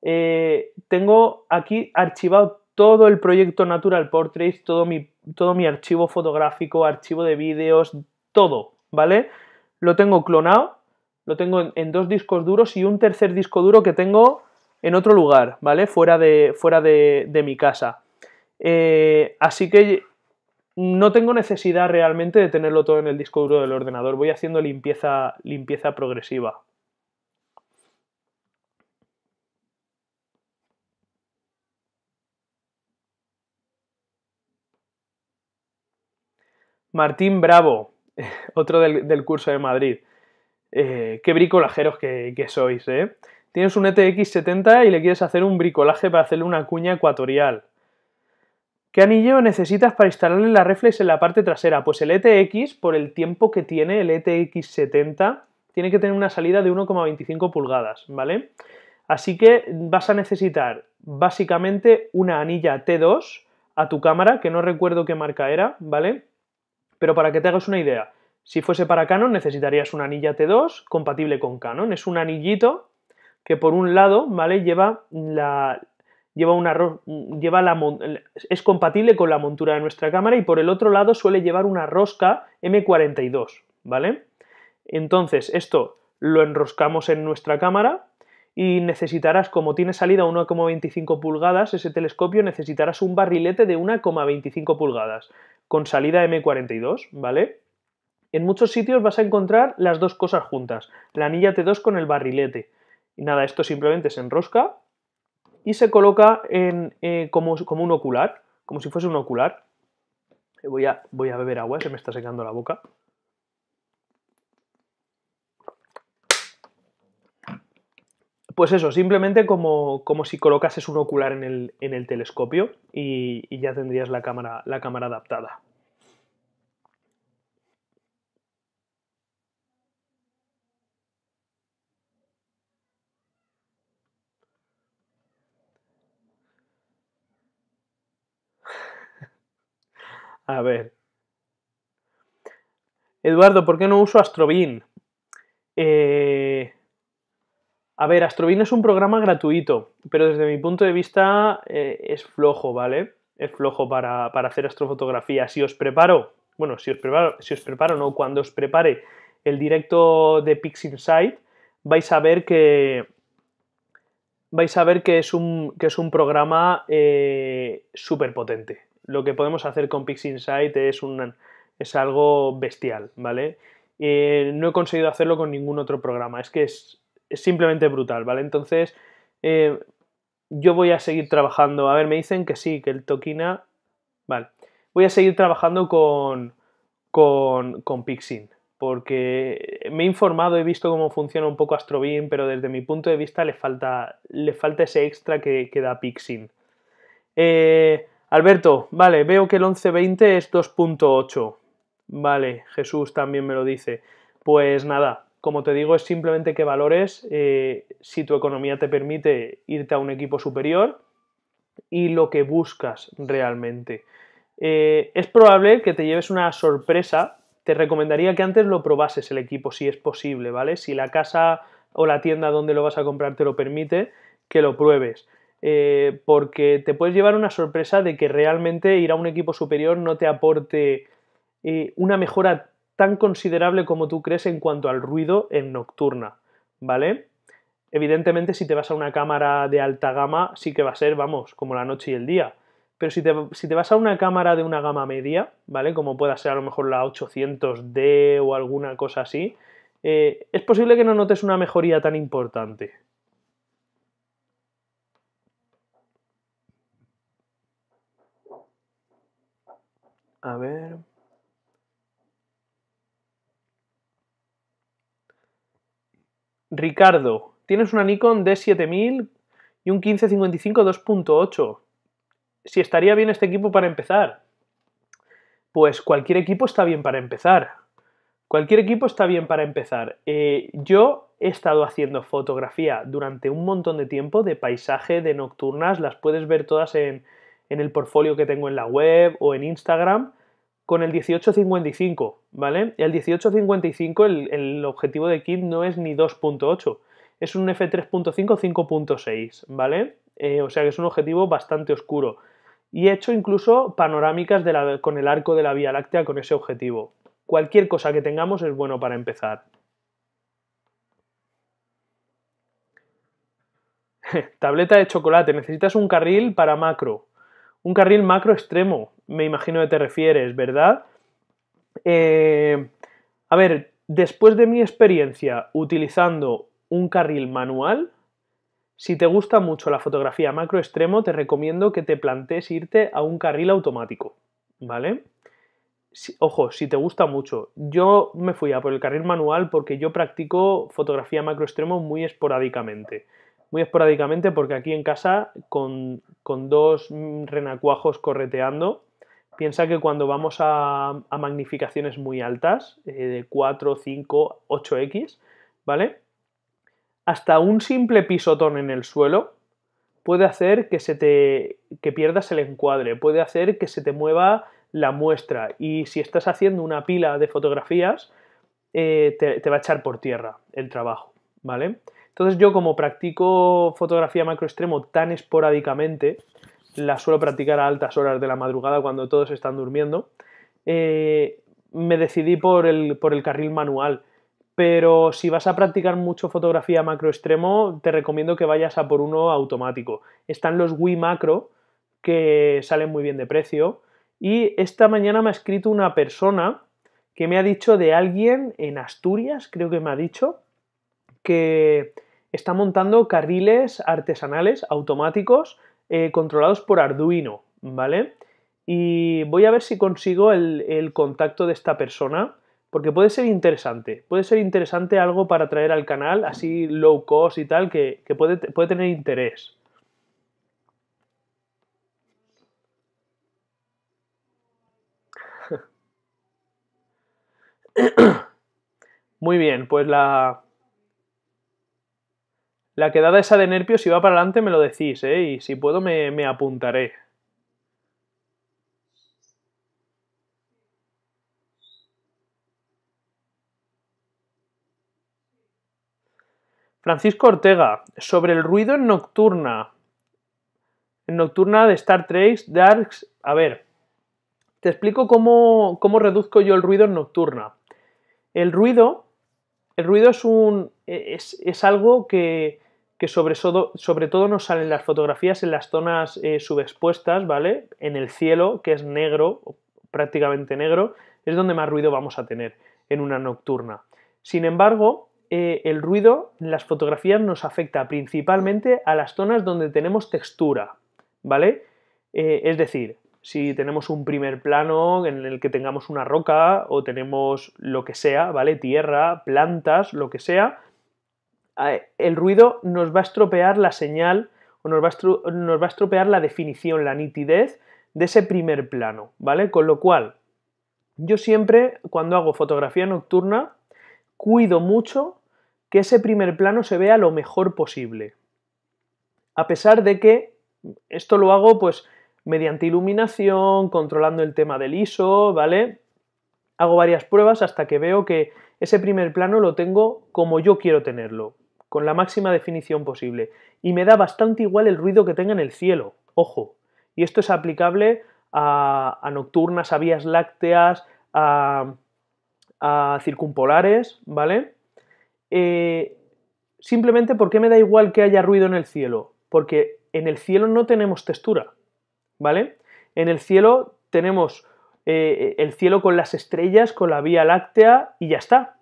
Eh, tengo aquí archivado todo el proyecto Natural Portraits, todo mi, todo mi archivo fotográfico, archivo de vídeos, todo, ¿vale? Lo tengo clonado, lo tengo en dos discos duros y un tercer disco duro que tengo en otro lugar, ¿vale? Fuera de, fuera de, mi casa. Eh, así que no tengo necesidad realmente de tenerlo todo en el disco duro del ordenador. Voy haciendo limpieza, limpieza progresiva. Martín Bravo, otro del, curso de Madrid. Eh, qué bricolajeros que sois, ¿eh? Tienes un e ETX 70 y le quieres hacer un bricolaje para hacerle una cuña ecuatorial. ¿Qué anillo necesitas para instalarle la reflex en la parte trasera? Pues el ETX, por el tiempo que tiene el e ETX 70, tiene que tener una salida de 1,25 pulgadas, ¿vale? Así que vas a necesitar básicamente una anilla T2 a tu cámara, que no recuerdo qué marca era, ¿vale? Pero para que te hagas una idea, si fuese para Canon necesitarías una anilla T2 compatible con Canon. Es un anillito que por un lado, ¿vale? Lleva la, lleva lleva la, es compatible con la montura de nuestra cámara y por el otro lado suele llevar una rosca M42, ¿vale? Entonces, esto lo enroscamos en nuestra cámara y necesitarás, como tiene salida 1,25 pulgadas, ese telescopio necesitarás un barrilete de 1,25 pulgadas con salida M42, ¿vale? En muchos sitios vas a encontrar las dos cosas juntas, la anilla T2 con el barrilete. Y nada, esto simplemente se enrosca y se coloca en, eh, como, un ocular, como si fuese un ocular. Eh, voy a, voy a beber agua, se me está secando la boca. Pues eso, simplemente como, como, si colocases un ocular en el, en el telescopio y, y, ya tendrías la cámara, la cámara adaptada. A ver. Eduardo, ¿por qué no uso Astrobin? Eh, a ver, Astrobin es un programa gratuito, pero desde mi punto de vista eh, es flojo, ¿vale? Es flojo para, hacer astrofotografía. Si os preparo, bueno, si os preparo, si os preparo, no, cuando os prepare el directo de PixInsight, vais a ver que vais a ver que es un, es un programa eh, súper potente, lo que podemos hacer con PixInsight es, un, es algo bestial, ¿vale? Eh, no he conseguido hacerlo con ningún otro programa, es que es, simplemente brutal, ¿vale? Entonces, eh, yo voy a seguir trabajando, a ver, me dicen que sí, que el Tokina, vale, voy a seguir trabajando con, con, con Pixin, porque me he informado, he visto cómo funciona un poco Astrobeam, pero desde mi punto de vista le falta, le falta ese extra que, que da Pixin. Eh, Alberto, vale, veo que el 1120 es 2.8. Vale, Jesús también me lo dice. Pues nada, como te digo, es simplemente que valores eh, si tu economía te permite irte a un equipo superior y lo que buscas realmente. Eh, es probable que te lleves una sorpresa. Te recomendaría que antes lo probases el equipo si es posible, ¿vale? Si la casa o la tienda donde lo vas a comprar te lo permite, que lo pruebes. Eh, porque te puedes llevar una sorpresa de que realmente ir a un equipo superior no te aporte eh, una mejora tan considerable como tú crees en cuanto al ruido en nocturna, ¿vale? Evidentemente, si te vas a una cámara de alta gama, sí que va a ser, vamos, como la noche y el día. Pero si te, vas a una cámara de una gama media, ¿vale? Como pueda ser a lo mejor la 800D o alguna cosa así, eh, es posible que no notes una mejoría tan importante, A ver. Ricardo, tienes una Nikon D7000 y un 1555 2.8. Si estaría bien este equipo para empezar. Pues cualquier equipo está bien para empezar. Cualquier equipo está bien para empezar. Eh, yo he estado haciendo fotografía durante un montón de tiempo de paisaje, de nocturnas, las puedes ver todas en, en el portfolio que tengo en la web o en Instagram con el 1855, ¿vale? El 1855, el, el objetivo de Kit no es ni 2.8, es un F3.5 5.6, ¿vale? Eh, o sea que es un objetivo bastante oscuro. Y he hecho incluso panorámicas con el arco de la Vía Láctea con ese objetivo. Cualquier cosa que tengamos es bueno para empezar. Tableta de chocolate, necesitas un carril para macro. Un carril macro extremo, me imagino que te refieres, ¿verdad? Eh, a ver, después de mi experiencia utilizando un carril manual, si te gusta mucho la fotografía macro extremo, te recomiendo que te plantees irte a un carril automático, ¿vale? ojo, si te gusta mucho. Yo me fui a por el carril manual porque yo practico fotografía macro extremo muy esporádicamente muy esporádicamente porque aquí en casa con, dos renacuajos correteando, piensa que cuando vamos a, magnificaciones muy altas, eh, de 4, 5, 8x, ¿vale? Hasta un simple pisotón en el suelo puede hacer que, se te, pierdas el encuadre, puede hacer que se te mueva la muestra y si estás haciendo una pila de fotografías, eh, te, va a echar por tierra el trabajo, ¿vale? Entonces yo como practico fotografía macro extremo tan esporádicamente, la suelo practicar a altas horas de la madrugada cuando todos están durmiendo, eh, me decidí por el, por el carril manual. Pero si vas a practicar mucho fotografía macro extremo, te recomiendo que vayas a por uno automático. Están los Wii Macro, que salen muy bien de precio. Y esta mañana me ha escrito una persona que me ha dicho de alguien en Asturias, creo que me ha dicho, que está montando carriles artesanales automáticos eh, controlados por Arduino, ¿vale? Y voy a ver si consigo el, contacto de esta persona, porque puede ser interesante. Puede ser interesante algo para traer al canal, así low cost y tal, que, que puede, puede tener interés. Muy bien, pues la, la quedada esa de Nerpio, si va para adelante, me lo decís, ¿eh? Y si puedo, me, apuntaré. Francisco Ortega, sobre el ruido en Nocturna. En Nocturna de Star Trek, Darks... A ver, te explico cómo, cómo reduzco yo el ruido en Nocturna. El ruido el ruido es, un, e, es, algo que, sobre, todo, sobre nos salen las fotografías en las zonas eh, subexpuestas, ¿vale? En el cielo, que es negro, prácticamente negro, es donde más ruido vamos a tener en una nocturna. Sin embargo, eh, el ruido en las fotografías nos afecta principalmente a las zonas donde tenemos textura, ¿vale? Eh, es decir, si tenemos un primer plano en el que tengamos una roca o tenemos lo que sea, ¿vale? Tierra, plantas, lo que sea, el ruido nos va a estropear la señal o nos va, a estropear la definición, la nitidez de ese primer plano, ¿vale? Con lo cual, yo siempre cuando hago fotografía nocturna, cuido mucho que ese primer plano se vea lo mejor posible. A pesar de que esto lo hago pues mediante iluminación, controlando el tema del ISO, ¿vale? Hago varias pruebas hasta que veo que ese primer plano lo tengo como yo quiero tenerlo, con la máxima definición posible. Y me da bastante igual el ruido que tenga en el cielo, ojo. Y esto es aplicable a, nocturnas, a vías lácteas, a, circumpolares, ¿vale? Eh, simplemente porque me da igual que haya ruido en el cielo, porque en el cielo no tenemos textura. ¿vale? En el cielo tenemos eh, el cielo con las estrellas, con la Vía Láctea y ya está,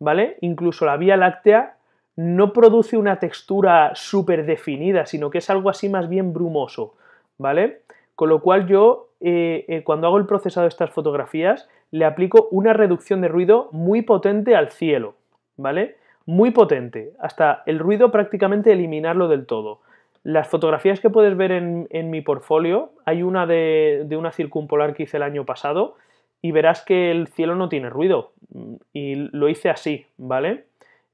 ¿vale? Incluso la Vía Láctea no produce una textura súper definida, sino que es algo así más bien brumoso, ¿vale? Con lo cual yo, eh, eh, cuando hago el procesado de estas fotografías, le aplico una reducción de ruido muy potente al cielo, ¿vale? Muy potente, hasta el ruido prácticamente eliminarlo del todo. Las fotografías que puedes ver en, mi portfolio, hay una de, una circumpolar que hice el año pasado y verás que el cielo no tiene ruido mm, y lo hice así, ¿vale?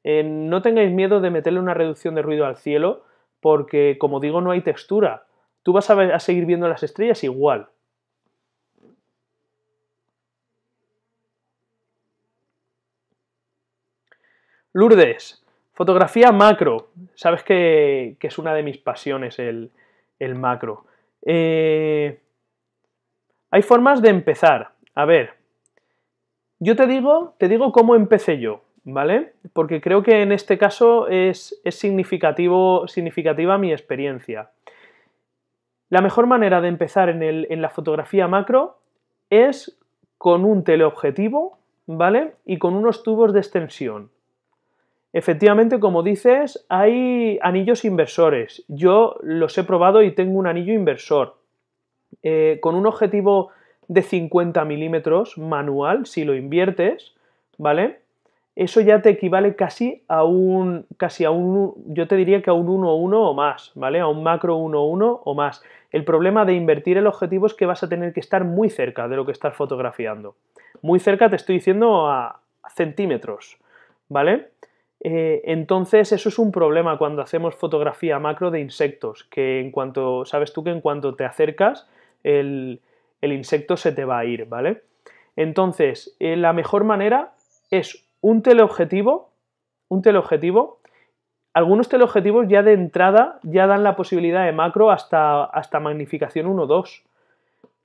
Eh, no tengáis miedo de meterle una reducción de ruido al cielo porque, como digo, no hay textura. Tú vas a, a seguir viendo las estrellas igual, Lourdes, Fotografía macro. Sabes que, es una de mis pasiones el, macro. Eh, hay formas de empezar. A ver, yo te digo, te digo cómo empecé yo, ¿vale? Porque creo que en este caso es, significativo, significativa mi experiencia. La mejor manera de empezar en la fotografía macro es con un teleobjetivo, ¿vale? Y con unos tubos de extensión. Efectivamente, como dices, hay anillos inversores. Yo los he probado y tengo un anillo inversor. Eh, con un objetivo de 50 milímetros manual, si lo inviertes, ¿vale? Eso ya te equivale casi a un, casi a un, yo te diría que a un 1-1 o más, ¿vale? A un macro 1-1 o más. El problema de invertir el objetivo es que vas a tener que estar muy cerca de lo que estás fotografiando. Muy cerca te estoy diciendo a centímetros, ¿vale? Eh, entonces eso es un problema cuando hacemos fotografía macro de insectos, que en cuanto, sabes tú que en cuanto te acercas, el, insecto se te va a ir, ¿vale? Entonces, eh, la mejor manera es un teleobjetivo, un teleobjetivo, algunos teleobjetivos ya de entrada ya dan la posibilidad de macro hasta, hasta magnificación 1-2,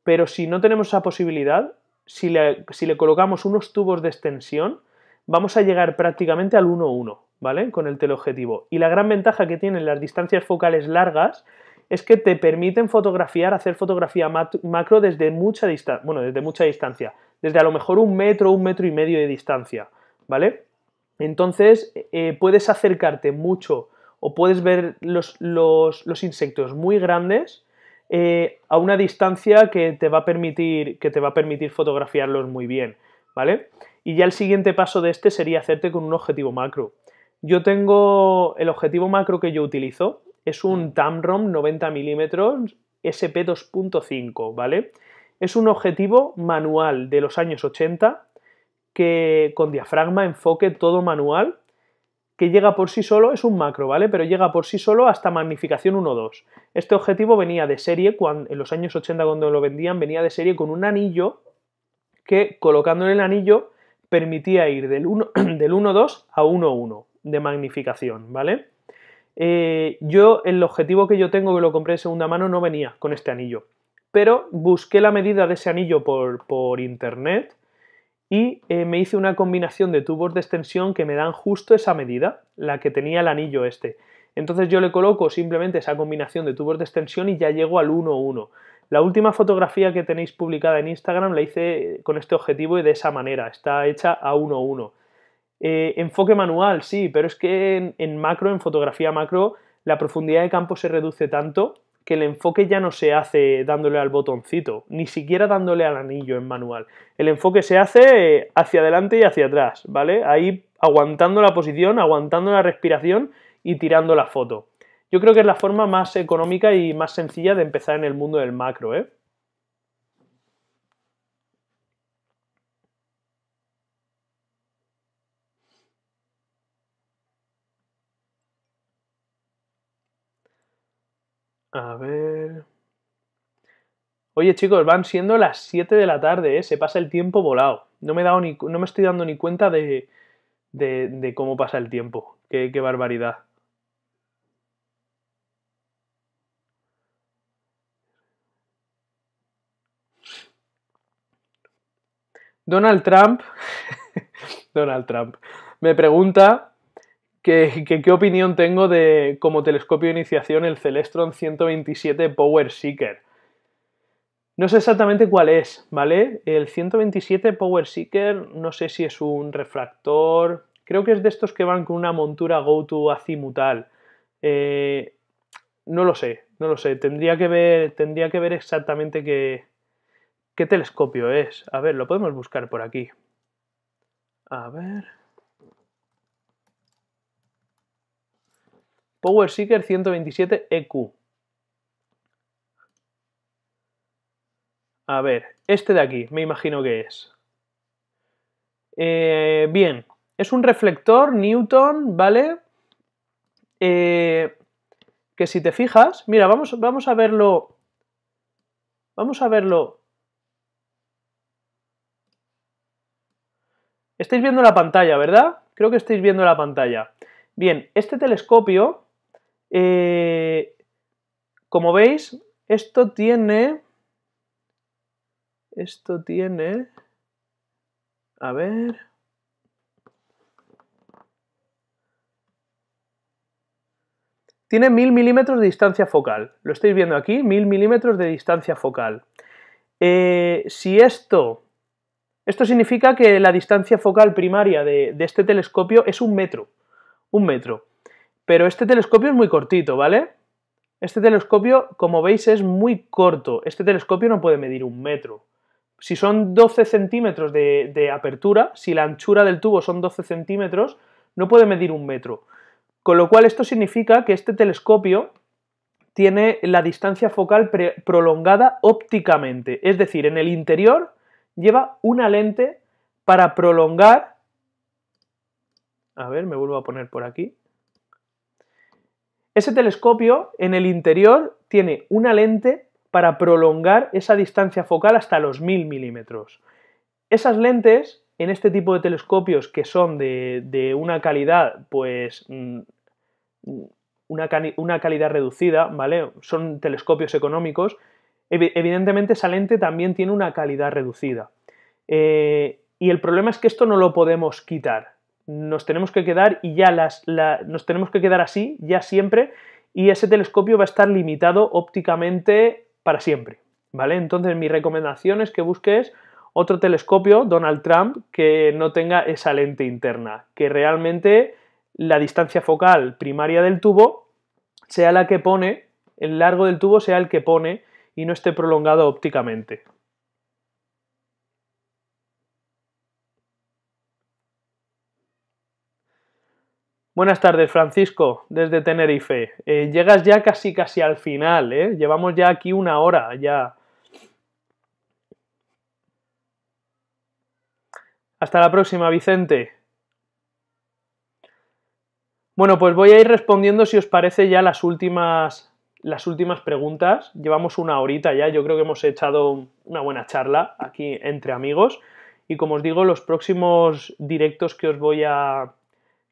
pero si no tenemos esa posibilidad, si le, si le colocamos unos tubos de extensión, vamos a llegar prácticamente al 1-1, ¿vale? Con el teleobjetivo. Y la gran ventaja que tienen las distancias focales largas es que te permiten fotografiar, hacer fotografía macro desde mucha distancia, bueno, desde mucha distancia, desde a lo mejor un metro, un metro y medio de distancia, ¿vale? Entonces eh, puedes acercarte mucho o puedes ver los, los, insectos muy grandes eh, a una distancia que te va a permitir, que te va a permitir fotografiarlos muy bien, ¿vale? Y ya el siguiente paso de este sería hacerte con un objetivo macro. Yo tengo el objetivo macro que yo utilizo, es un Tamrom 90 mm SP 2.5, ¿vale? Es un objetivo manual de los años 80 que con diafragma, enfoque, todo manual, que llega por sí solo, es un macro, ¿vale? Pero llega por sí solo hasta magnificación 1.2. Este objetivo venía de serie, cuando, en los años 80 cuando lo vendían, venía de serie con un anillo que colocando en el anillo permitía ir del 1.2 del 1, 2 a 1.1 de magnificación, ¿vale? Eh, yo, el objetivo que yo tengo, que lo compré de segunda mano, no venía con este anillo. Pero busqué la medida de ese anillo por, por internet y eh, me hice una combinación de tubos de extensión que me dan justo esa medida, la que tenía el anillo este. Entonces yo le coloco simplemente esa combinación de tubos de extensión y ya llego al 1-1. La última fotografía que tenéis publicada en Instagram la hice con este objetivo y de esa manera, está hecha a 1-1. Eh, enfoque manual, sí, pero es que en macro, en fotografía macro, la profundidad de campo se reduce tanto que el enfoque ya no se hace dándole al botoncito, ni siquiera dándole al anillo en manual. El enfoque se hace eh, hacia adelante y hacia atrás, ¿vale? Ahí aguantando la posición, aguantando la respiración y tirando la foto. Yo creo que es la forma más económica y más sencilla de empezar en el mundo del macro, ¿eh? A ver. Oye, chicos, van siendo las 7 de la tarde, ¿eh? se pasa el tiempo volado. No me, no me estoy dando ni cuenta de, cómo pasa el tiempo. qué barbaridad. Donald Trump, Donald Trump, me pregunta que, qué opinión tengo de como telescopio de iniciación el Celestron 127 Power Seeker. No sé exactamente cuál es, ¿vale? El 127 Power Seeker, no sé si es un refractor, creo que es de estos que van con una montura go-to azimutal. Eh, no lo sé, no lo sé, tendría que ver, tendría que ver exactamente qué, ¿Qué telescopio es? A ver, lo podemos buscar por aquí. A ver... Power Seeker 127 EQ. A ver, este de aquí, me imagino que es. Eh, bien, es un reflector Newton, ¿vale? Eh, que si te fijas, mira, vamos, vamos a verlo... Vamos a verlo Estáis viendo la pantalla, ¿verdad? Creo que estáis viendo la pantalla. Bien, este telescopio, eh, como veis, esto tiene... Esto tiene... A ver... Tiene 1000 milímetros de distancia focal. Lo estáis viendo aquí, 1000 milímetros de distancia focal. Eh, si esto esto significa que la distancia focal primaria de, este telescopio es un metro, un metro. Pero este telescopio es muy cortito, ¿vale? Este telescopio, como veis, es muy corto. Este telescopio no puede medir un metro. Si son 12 centímetros de, de apertura, si la anchura del tubo son 12 centímetros, no puede medir un metro. Con lo cual esto significa que este telescopio tiene la distancia focal prolongada ópticamente, es decir, en el interior lleva una lente para prolongar, a ver, me vuelvo a poner por aquí, ese telescopio en el interior tiene una lente para prolongar esa distancia focal hasta los 1000 milímetros. Esas lentes, en este tipo de telescopios que son de, una calidad, pues mm, mm, una, una calidad reducida, ¿vale? Son telescopios económicos, evidentemente esa lente también tiene una calidad reducida. Eh, y el problema es que esto no lo podemos quitar. Nos tenemos que quedar y ya las, nos tenemos que quedar así, ya siempre, y ese telescopio va a estar limitado ópticamente para siempre. ¿Vale? Entonces mi recomendación es que busques otro telescopio, Donald Trump, que no tenga esa lente interna, que realmente la distancia focal primaria del tubo sea la que pone, el largo del tubo sea el que pone y no esté prolongado ópticamente. Buenas tardes, Francisco, desde Tenerife. Eh, llegas ya casi casi al final, ¿eh? Llevamos ya aquí una hora, ya. Hasta la próxima, Vicente. Bueno, pues voy a ir respondiendo si os parece ya las últimas las últimas preguntas. Llevamos una horita ya, yo creo que hemos echado una buena charla aquí entre amigos. Y como os digo, los próximos directos que os voy a,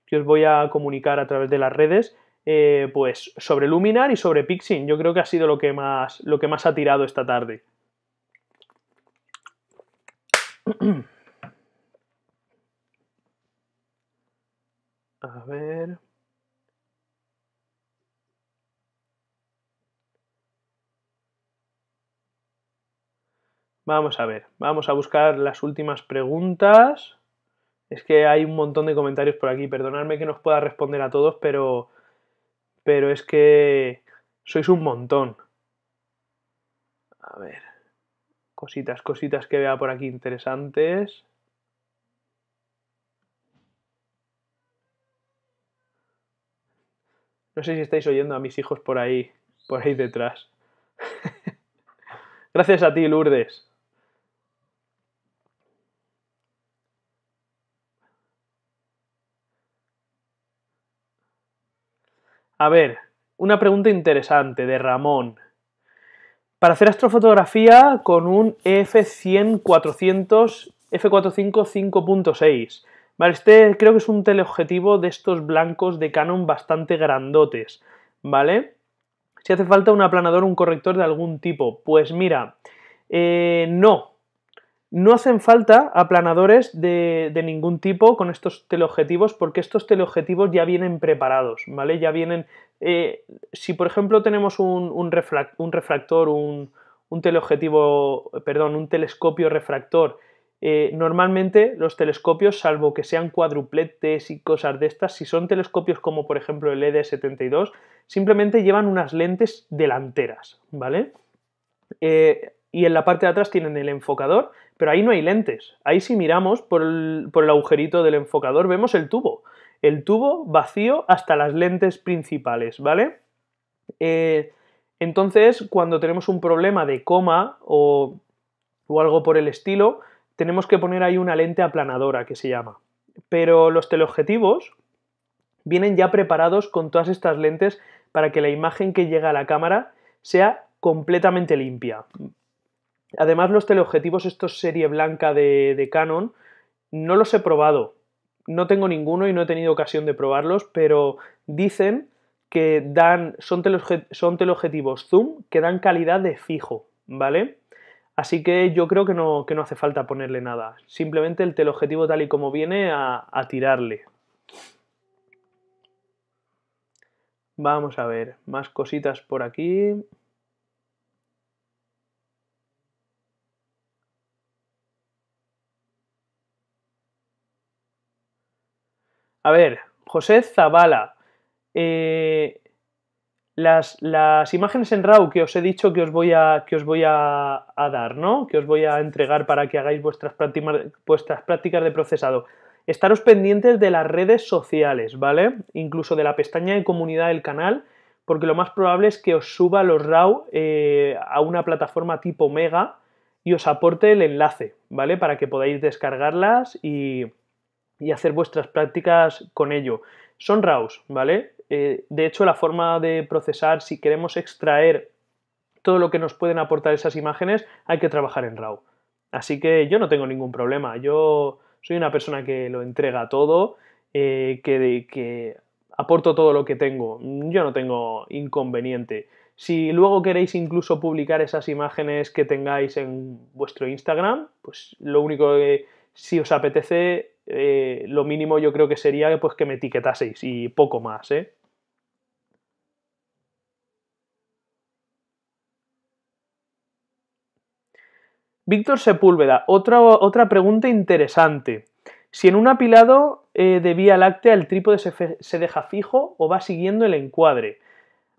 que os voy a comunicar a través de las redes, eh, pues sobre Luminar y sobre Pixing, yo creo que ha sido lo que más, lo que más ha tirado esta tarde. A ver. Vamos a ver, vamos a buscar las últimas preguntas. Es que hay un montón de comentarios por aquí. Perdonadme que no os pueda responder a todos, pero, pero es que sois un montón. A ver, cositas, cositas que vea por aquí interesantes. No sé si estáis oyendo a mis hijos por ahí, por ahí detrás. Gracias a ti, Lourdes. A ver, una pregunta interesante de Ramón. Para hacer astrofotografía con un F100 400 F45 5.6. Vale, este creo que es un teleobjetivo de estos blancos de Canon bastante grandotes, ¿vale? Si hace falta un aplanador, un corrector de algún tipo, pues mira, eh, no, no hacen falta aplanadores de, ningún tipo con estos teleobjetivos porque estos teleobjetivos ya vienen preparados, ¿vale? Ya vienen... Eh, si por ejemplo tenemos un, refractor, un, teleobjetivo, perdón, un telescopio refractor, eh, normalmente los telescopios, salvo que sean cuadrupletes y cosas de estas, si son telescopios como por ejemplo el ED72, simplemente llevan unas lentes delanteras, ¿vale? Eh, y en la parte de atrás tienen el enfocador pero ahí no hay lentes. Ahí si miramos por el, agujerito del enfocador vemos el tubo. El tubo vacío hasta las lentes principales, ¿vale? Eh, entonces, cuando tenemos un problema de coma o, o algo por el estilo, tenemos que poner ahí una lente aplanadora que se llama. Pero los teleobjetivos vienen ya preparados con todas estas lentes para que la imagen que llega a la cámara sea completamente limpia. Además, los teleobjetivos, estos serie blanca de, Canon, no los he probado. No tengo ninguno y no he tenido ocasión de probarlos, pero dicen que dan, son, teleobjetivos zoom que dan calidad de fijo, ¿vale? Así que yo creo que no, hace falta ponerle nada. Simplemente el teleobjetivo tal y como viene a tirarle. Vamos a ver, más cositas por aquí. A ver, José Zavala. Eh, las, imágenes en RAW que os he dicho que os voy, a, que os voy a, dar, ¿no? Que os voy a entregar para que hagáis vuestras, prácticas de procesado. Estaros pendientes de las redes sociales, ¿vale? Incluso de la pestaña de comunidad del canal, porque lo más probable es que os suba los RAW eh, a una plataforma tipo Mega y os aporte el enlace, ¿vale? Para que podáis descargarlas y, y hacer vuestras prácticas con ello. Son RAWs, ¿vale? Eh, de hecho, la forma de procesar, si queremos extraer todo lo que nos pueden aportar esas imágenes, hay que trabajar en RAW. Así que yo no tengo ningún problema. Yo soy una persona que lo entrega todo, eh, que aporto todo lo que tengo. Yo no tengo inconveniente. Si luego queréis incluso publicar esas imágenes que tengáis en vuestro Instagram, pues lo único que si os apetece eh, lo mínimo yo creo que sería pues, que me etiquetaseis y poco más, ¿eh? Víctor Sepúlveda, otra, otra pregunta interesante. Si en un apilado eh, de vía láctea el trípode se, se, deja fijo o va siguiendo el encuadre.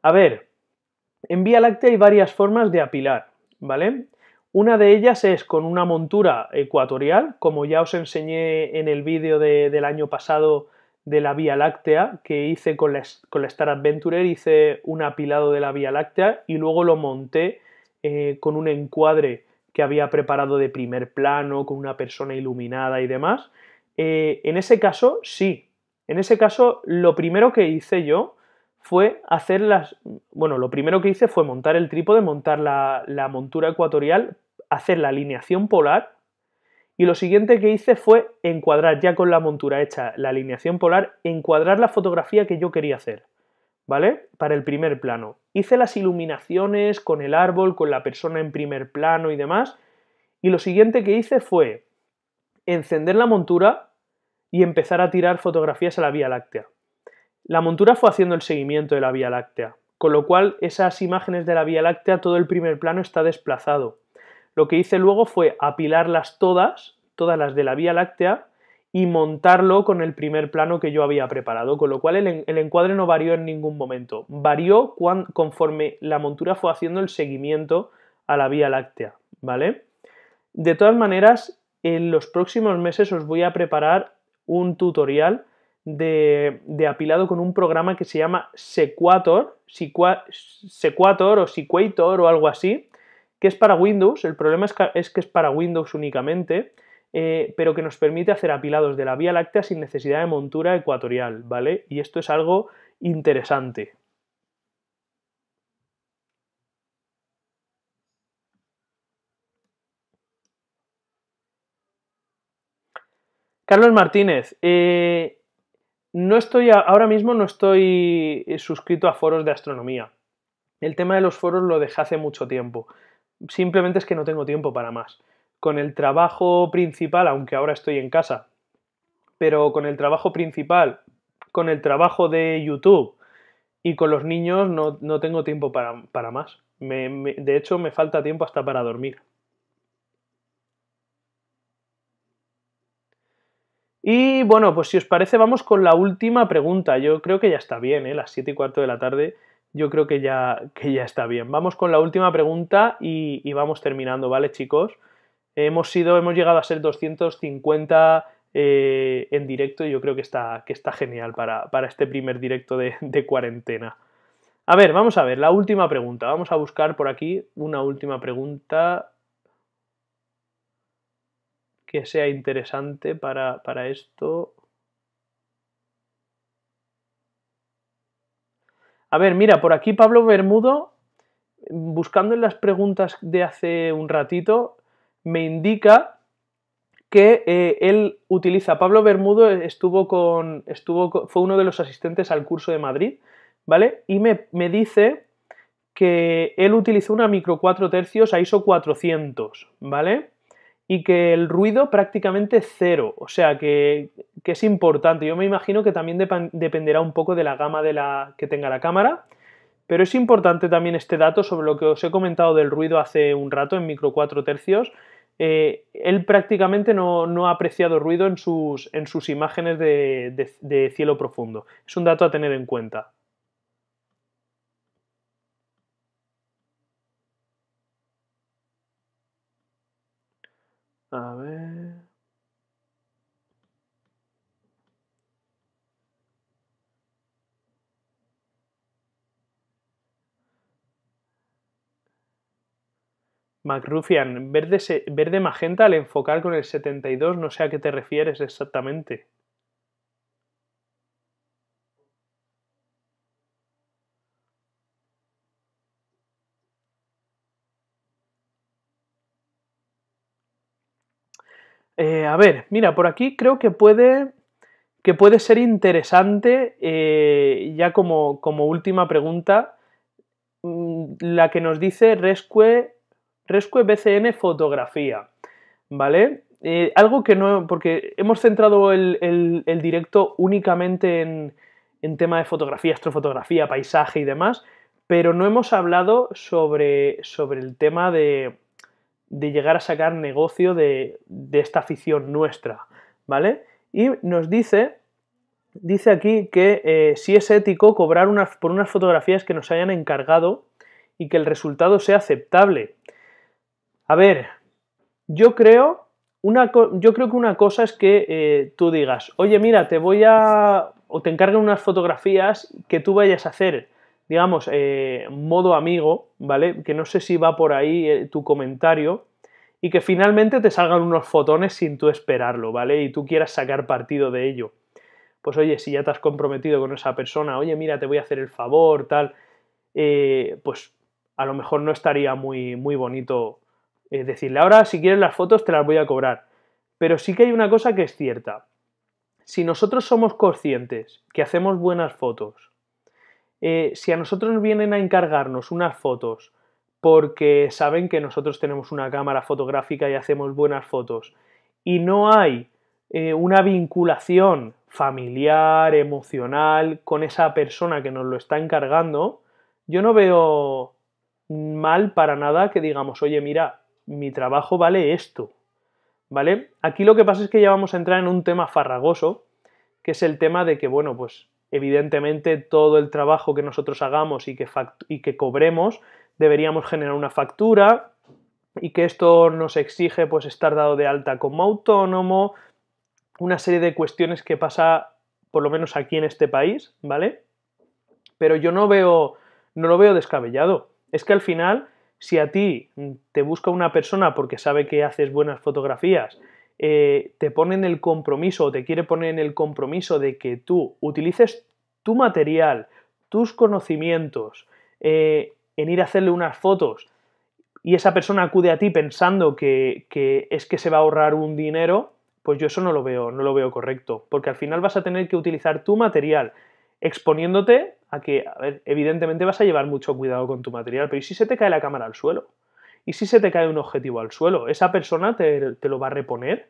A ver, en vía láctea hay varias formas de apilar, ¿vale? Una de ellas es con una montura ecuatorial, como ya os enseñé en el vídeo del año pasado de la Vía Láctea que hice con la, con Star Adventurer, hice un apilado de la Vía Láctea y luego lo monté eh, con un encuadre que había preparado de primer plano, con una persona iluminada y demás. Eh, en ese caso, sí. En ese caso, lo primero que hice yo fue hacer las... Bueno, lo primero que hice fue montar el trípode, montar la, la montura ecuatorial hacer la alineación polar y lo siguiente que hice fue encuadrar, ya con la montura hecha, la alineación polar, encuadrar la fotografía que yo quería hacer, ¿vale? Para el primer plano. Hice las iluminaciones con el árbol, con la persona en primer plano y demás. Y lo siguiente que hice fue encender la montura y empezar a tirar fotografías a la Vía Láctea. La montura fue haciendo el seguimiento de la Vía Láctea, con lo cual esas imágenes de la Vía Láctea, todo el primer plano está desplazado. Lo que hice luego fue apilarlas todas, todas las de la Vía Láctea, y montarlo con el primer plano que yo había preparado, con lo cual el, encuadre no varió en ningún momento. Varió conforme la montura fue haciendo el seguimiento a la Vía Láctea, ¿vale? De todas maneras, en los próximos meses os voy a preparar un tutorial de, apilado con un programa que se llama Sequator, Sequator o Sequator o algo así, que es para Windows, el problema es que es, para Windows únicamente, eh, pero que nos permite hacer apilados de la vía láctea sin necesidad de montura ecuatorial, ¿vale? Y esto es algo interesante. Carlos Martínez, eh, no estoy ahora mismo no estoy eh, suscrito a foros de astronomía. El tema de los foros lo dejé hace mucho tiempo simplemente es que no tengo tiempo para más. Con el trabajo principal, aunque ahora estoy en casa, pero con el trabajo principal, con el trabajo de YouTube y con los niños no, tengo tiempo para, más. de hecho, me falta tiempo hasta para dormir. Y bueno, pues si os parece, vamos con la última pregunta. Yo creo que ya está bien, ¿eh? las 7 y cuarto de la tarde yo creo que ya, que ya está bien. Vamos con la última pregunta y, vamos terminando, ¿vale, chicos? Hemos sido, hemos llegado a ser 250 eh, en directo y yo creo que está, que está genial para, este primer directo de, cuarentena. A ver, vamos a ver, la última pregunta. Vamos a buscar por aquí una última pregunta que sea interesante para, para esto. A ver, mira, por aquí Pablo Bermudo, buscando en las preguntas de hace un ratito, me indica que eh, él utiliza, Pablo Bermudo estuvo con, estuvo fue uno de los asistentes al curso de Madrid, ¿vale? Y me, me dice que él utilizó una micro 4 tercios a ISO 400, ¿vale? y que el ruido prácticamente cero, o sea que, es importante. Yo me imagino que también dependerá un poco de la gama de la, que tenga la cámara, pero es importante también este dato sobre lo que os he comentado del ruido hace un rato en micro 4 tercios. Eh, él prácticamente no, ha apreciado ruido en sus, en sus imágenes de cielo profundo. Es un dato a tener en cuenta. A ver. MacRuffian, verde, verde magenta al enfocar con el 72, no sé a qué te refieres exactamente. Eh, a ver, mira, por aquí creo que puede, que puede ser interesante, eh, ya como, como, última pregunta, mm, la que nos dice Rescue, Rescue BCN Fotografía, ¿vale? Eh, algo que no, porque hemos centrado el, directo únicamente en, tema de fotografía, astrofotografía, paisaje y demás, pero no hemos hablado sobre, sobre el tema de, de llegar a sacar negocio de, esta afición nuestra, ¿vale? Y nos dice, dice aquí que eh, si es ético cobrar por unas fotografías que nos hayan encargado y que el resultado sea aceptable. A ver, yo creo, una, yo creo que una cosa es que eh, tú digas, oye, mira, te voy a... o te encargan unas fotografías que tú vayas a hacer digamos, eh, modo amigo, ¿vale? Que no sé si va por ahí eh, tu comentario y que finalmente te salgan unos fotones sin tú esperarlo, ¿vale? Y tú quieras sacar partido de ello. Pues oye, si ya te has comprometido con esa persona, oye, mira, te voy a hacer el favor, tal, eh, pues a lo mejor no estaría muy, muy bonito decirle, ahora si quieres las fotos te las voy a cobrar. Pero sí que hay una cosa que es cierta. Si nosotros somos conscientes que hacemos buenas fotos, eh, si a nosotros vienen a encargarnos unas fotos porque saben que nosotros tenemos una cámara fotográfica y hacemos buenas fotos y no hay eh, una vinculación familiar, emocional con esa persona que nos lo está encargando, yo no veo mal para nada que digamos, oye, mira, mi trabajo vale esto, ¿vale? Aquí lo que pasa es que ya vamos a entrar en un tema farragoso, que es el tema de que, bueno, pues evidentemente todo el trabajo que nosotros hagamos y que, cobremos deberíamos generar una factura y que esto nos exige pues estar dado de alta como autónomo, una serie de cuestiones que pasa por lo menos aquí en este país, ¿vale? Pero yo no veo no lo veo descabellado. Es que al final si a ti te busca una persona porque sabe que haces buenas fotografías eh, te pone en el compromiso o te quiere poner en el compromiso de que tú utilices tu material, tus conocimientos, eh, en ir a hacerle unas fotos y esa persona acude a ti pensando que, es que se va a ahorrar un dinero, pues yo eso no lo veo, no lo veo correcto, porque al final vas a tener que utilizar tu material exponiéndote a que, evidentemente vas a llevar mucho cuidado con tu material, pero ¿y si se te cae la cámara al suelo? ¿Y si se te cae un objetivo al suelo? ¿Esa persona te, lo va a reponer?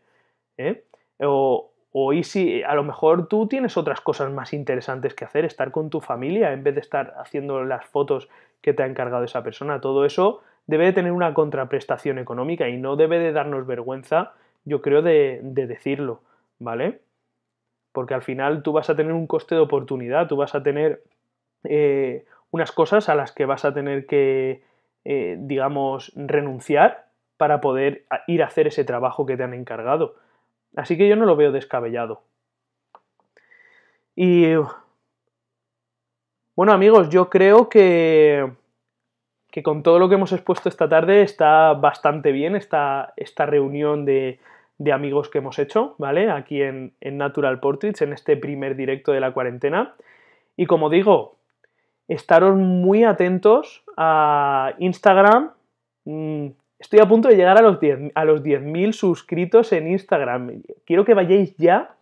¿Eh? O, y si a lo mejor tú tienes otras cosas más interesantes que hacer, estar con tu familia en vez de estar haciendo las fotos que te ha encargado esa persona. Todo eso debe de tener una contraprestación económica y no debe de darnos vergüenza, yo creo, de, decirlo, ¿vale? Porque al final tú vas a tener un coste de oportunidad, tú vas a tener eh, unas cosas a las que vas a tener que, eh, digamos, renunciar para poder ir a hacer ese trabajo que te han encargado. Así que yo no lo veo descabellado. Y bueno amigos, yo creo que, que con todo lo que hemos expuesto esta tarde está bastante bien esta, esta reunión de, amigos que hemos hecho, ¿vale? Aquí en, en Natural Portraits, en este primer directo de la cuarentena. Y como digo, estaros muy atentos a Instagram. Mm, estoy a punto de llegar a los 10.000 suscritos en Instagram. Quiero que vayáis ya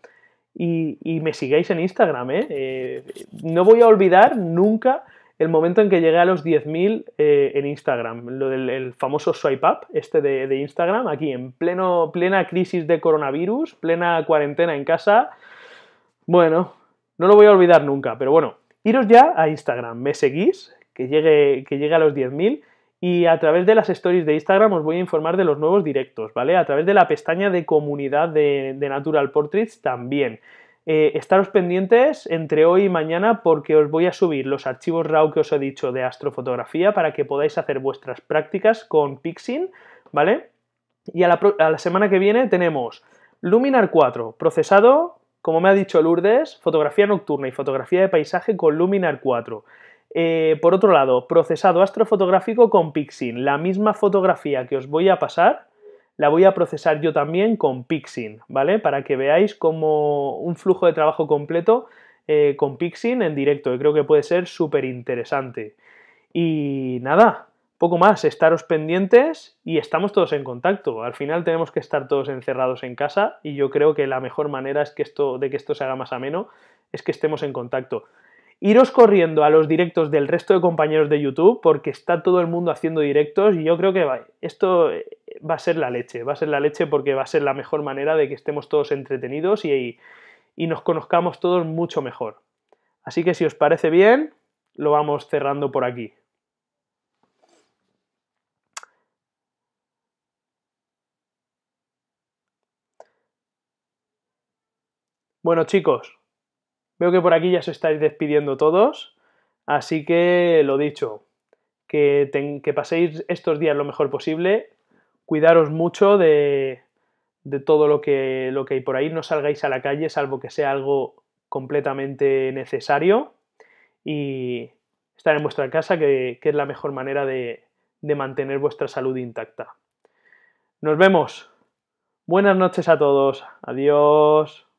y, me sigáis en Instagram. ¿eh? Eh, no voy a olvidar nunca el momento en que llegué a los 10.000 eh, en Instagram, lo del el famoso swipe up, este de, de, Instagram, aquí en pleno, plena crisis de coronavirus, plena cuarentena en casa. Bueno, no lo voy a olvidar nunca, pero bueno, Iros ya a Instagram, me seguís, que llegue, que llegue a los 10.000 y a través de las stories de Instagram os voy a informar de los nuevos directos, ¿vale? A través de la pestaña de comunidad de, Natural Portraits también. Eh, estaros pendientes entre hoy y mañana porque os voy a subir los archivos RAW que os he dicho de astrofotografía para que podáis hacer vuestras prácticas con Pixin, ¿vale? Y la, a la semana que viene tenemos Luminar 4, procesado como me ha dicho Lourdes, fotografía nocturna y fotografía de paisaje con Luminar 4. Eh, por otro lado, procesado astrofotográfico con Pixin. La misma fotografía que os voy a pasar, la voy a procesar yo también con Pixin, ¿vale? Para que veáis como un flujo de trabajo completo eh, con Pixin en directo, que creo que puede ser súper interesante. Y nada, poco más, estaros pendientes y estamos todos en contacto. Al final tenemos que estar todos encerrados en casa y yo creo que la mejor manera es que esto, de que esto se haga más ameno es que estemos en contacto. Iros corriendo a los directos del resto de compañeros de YouTube porque está todo el mundo haciendo directos y yo creo que esto eh, va a ser la leche, va a ser la leche porque va a ser la mejor manera de que estemos todos entretenidos y nos conozcamos todos mucho mejor. Así que si os parece bien, lo vamos cerrando por aquí. Bueno chicos, veo que por aquí ya os estáis despidiendo todos, así que lo dicho, que, paséis estos días lo mejor posible, cuidaros mucho de, todo lo que, hay por ahí, no salgáis a la calle salvo que sea algo completamente necesario y estar en vuestra casa, que, es la mejor manera de mantener vuestra salud intacta. Nos vemos. Buenas noches a todos. Adiós.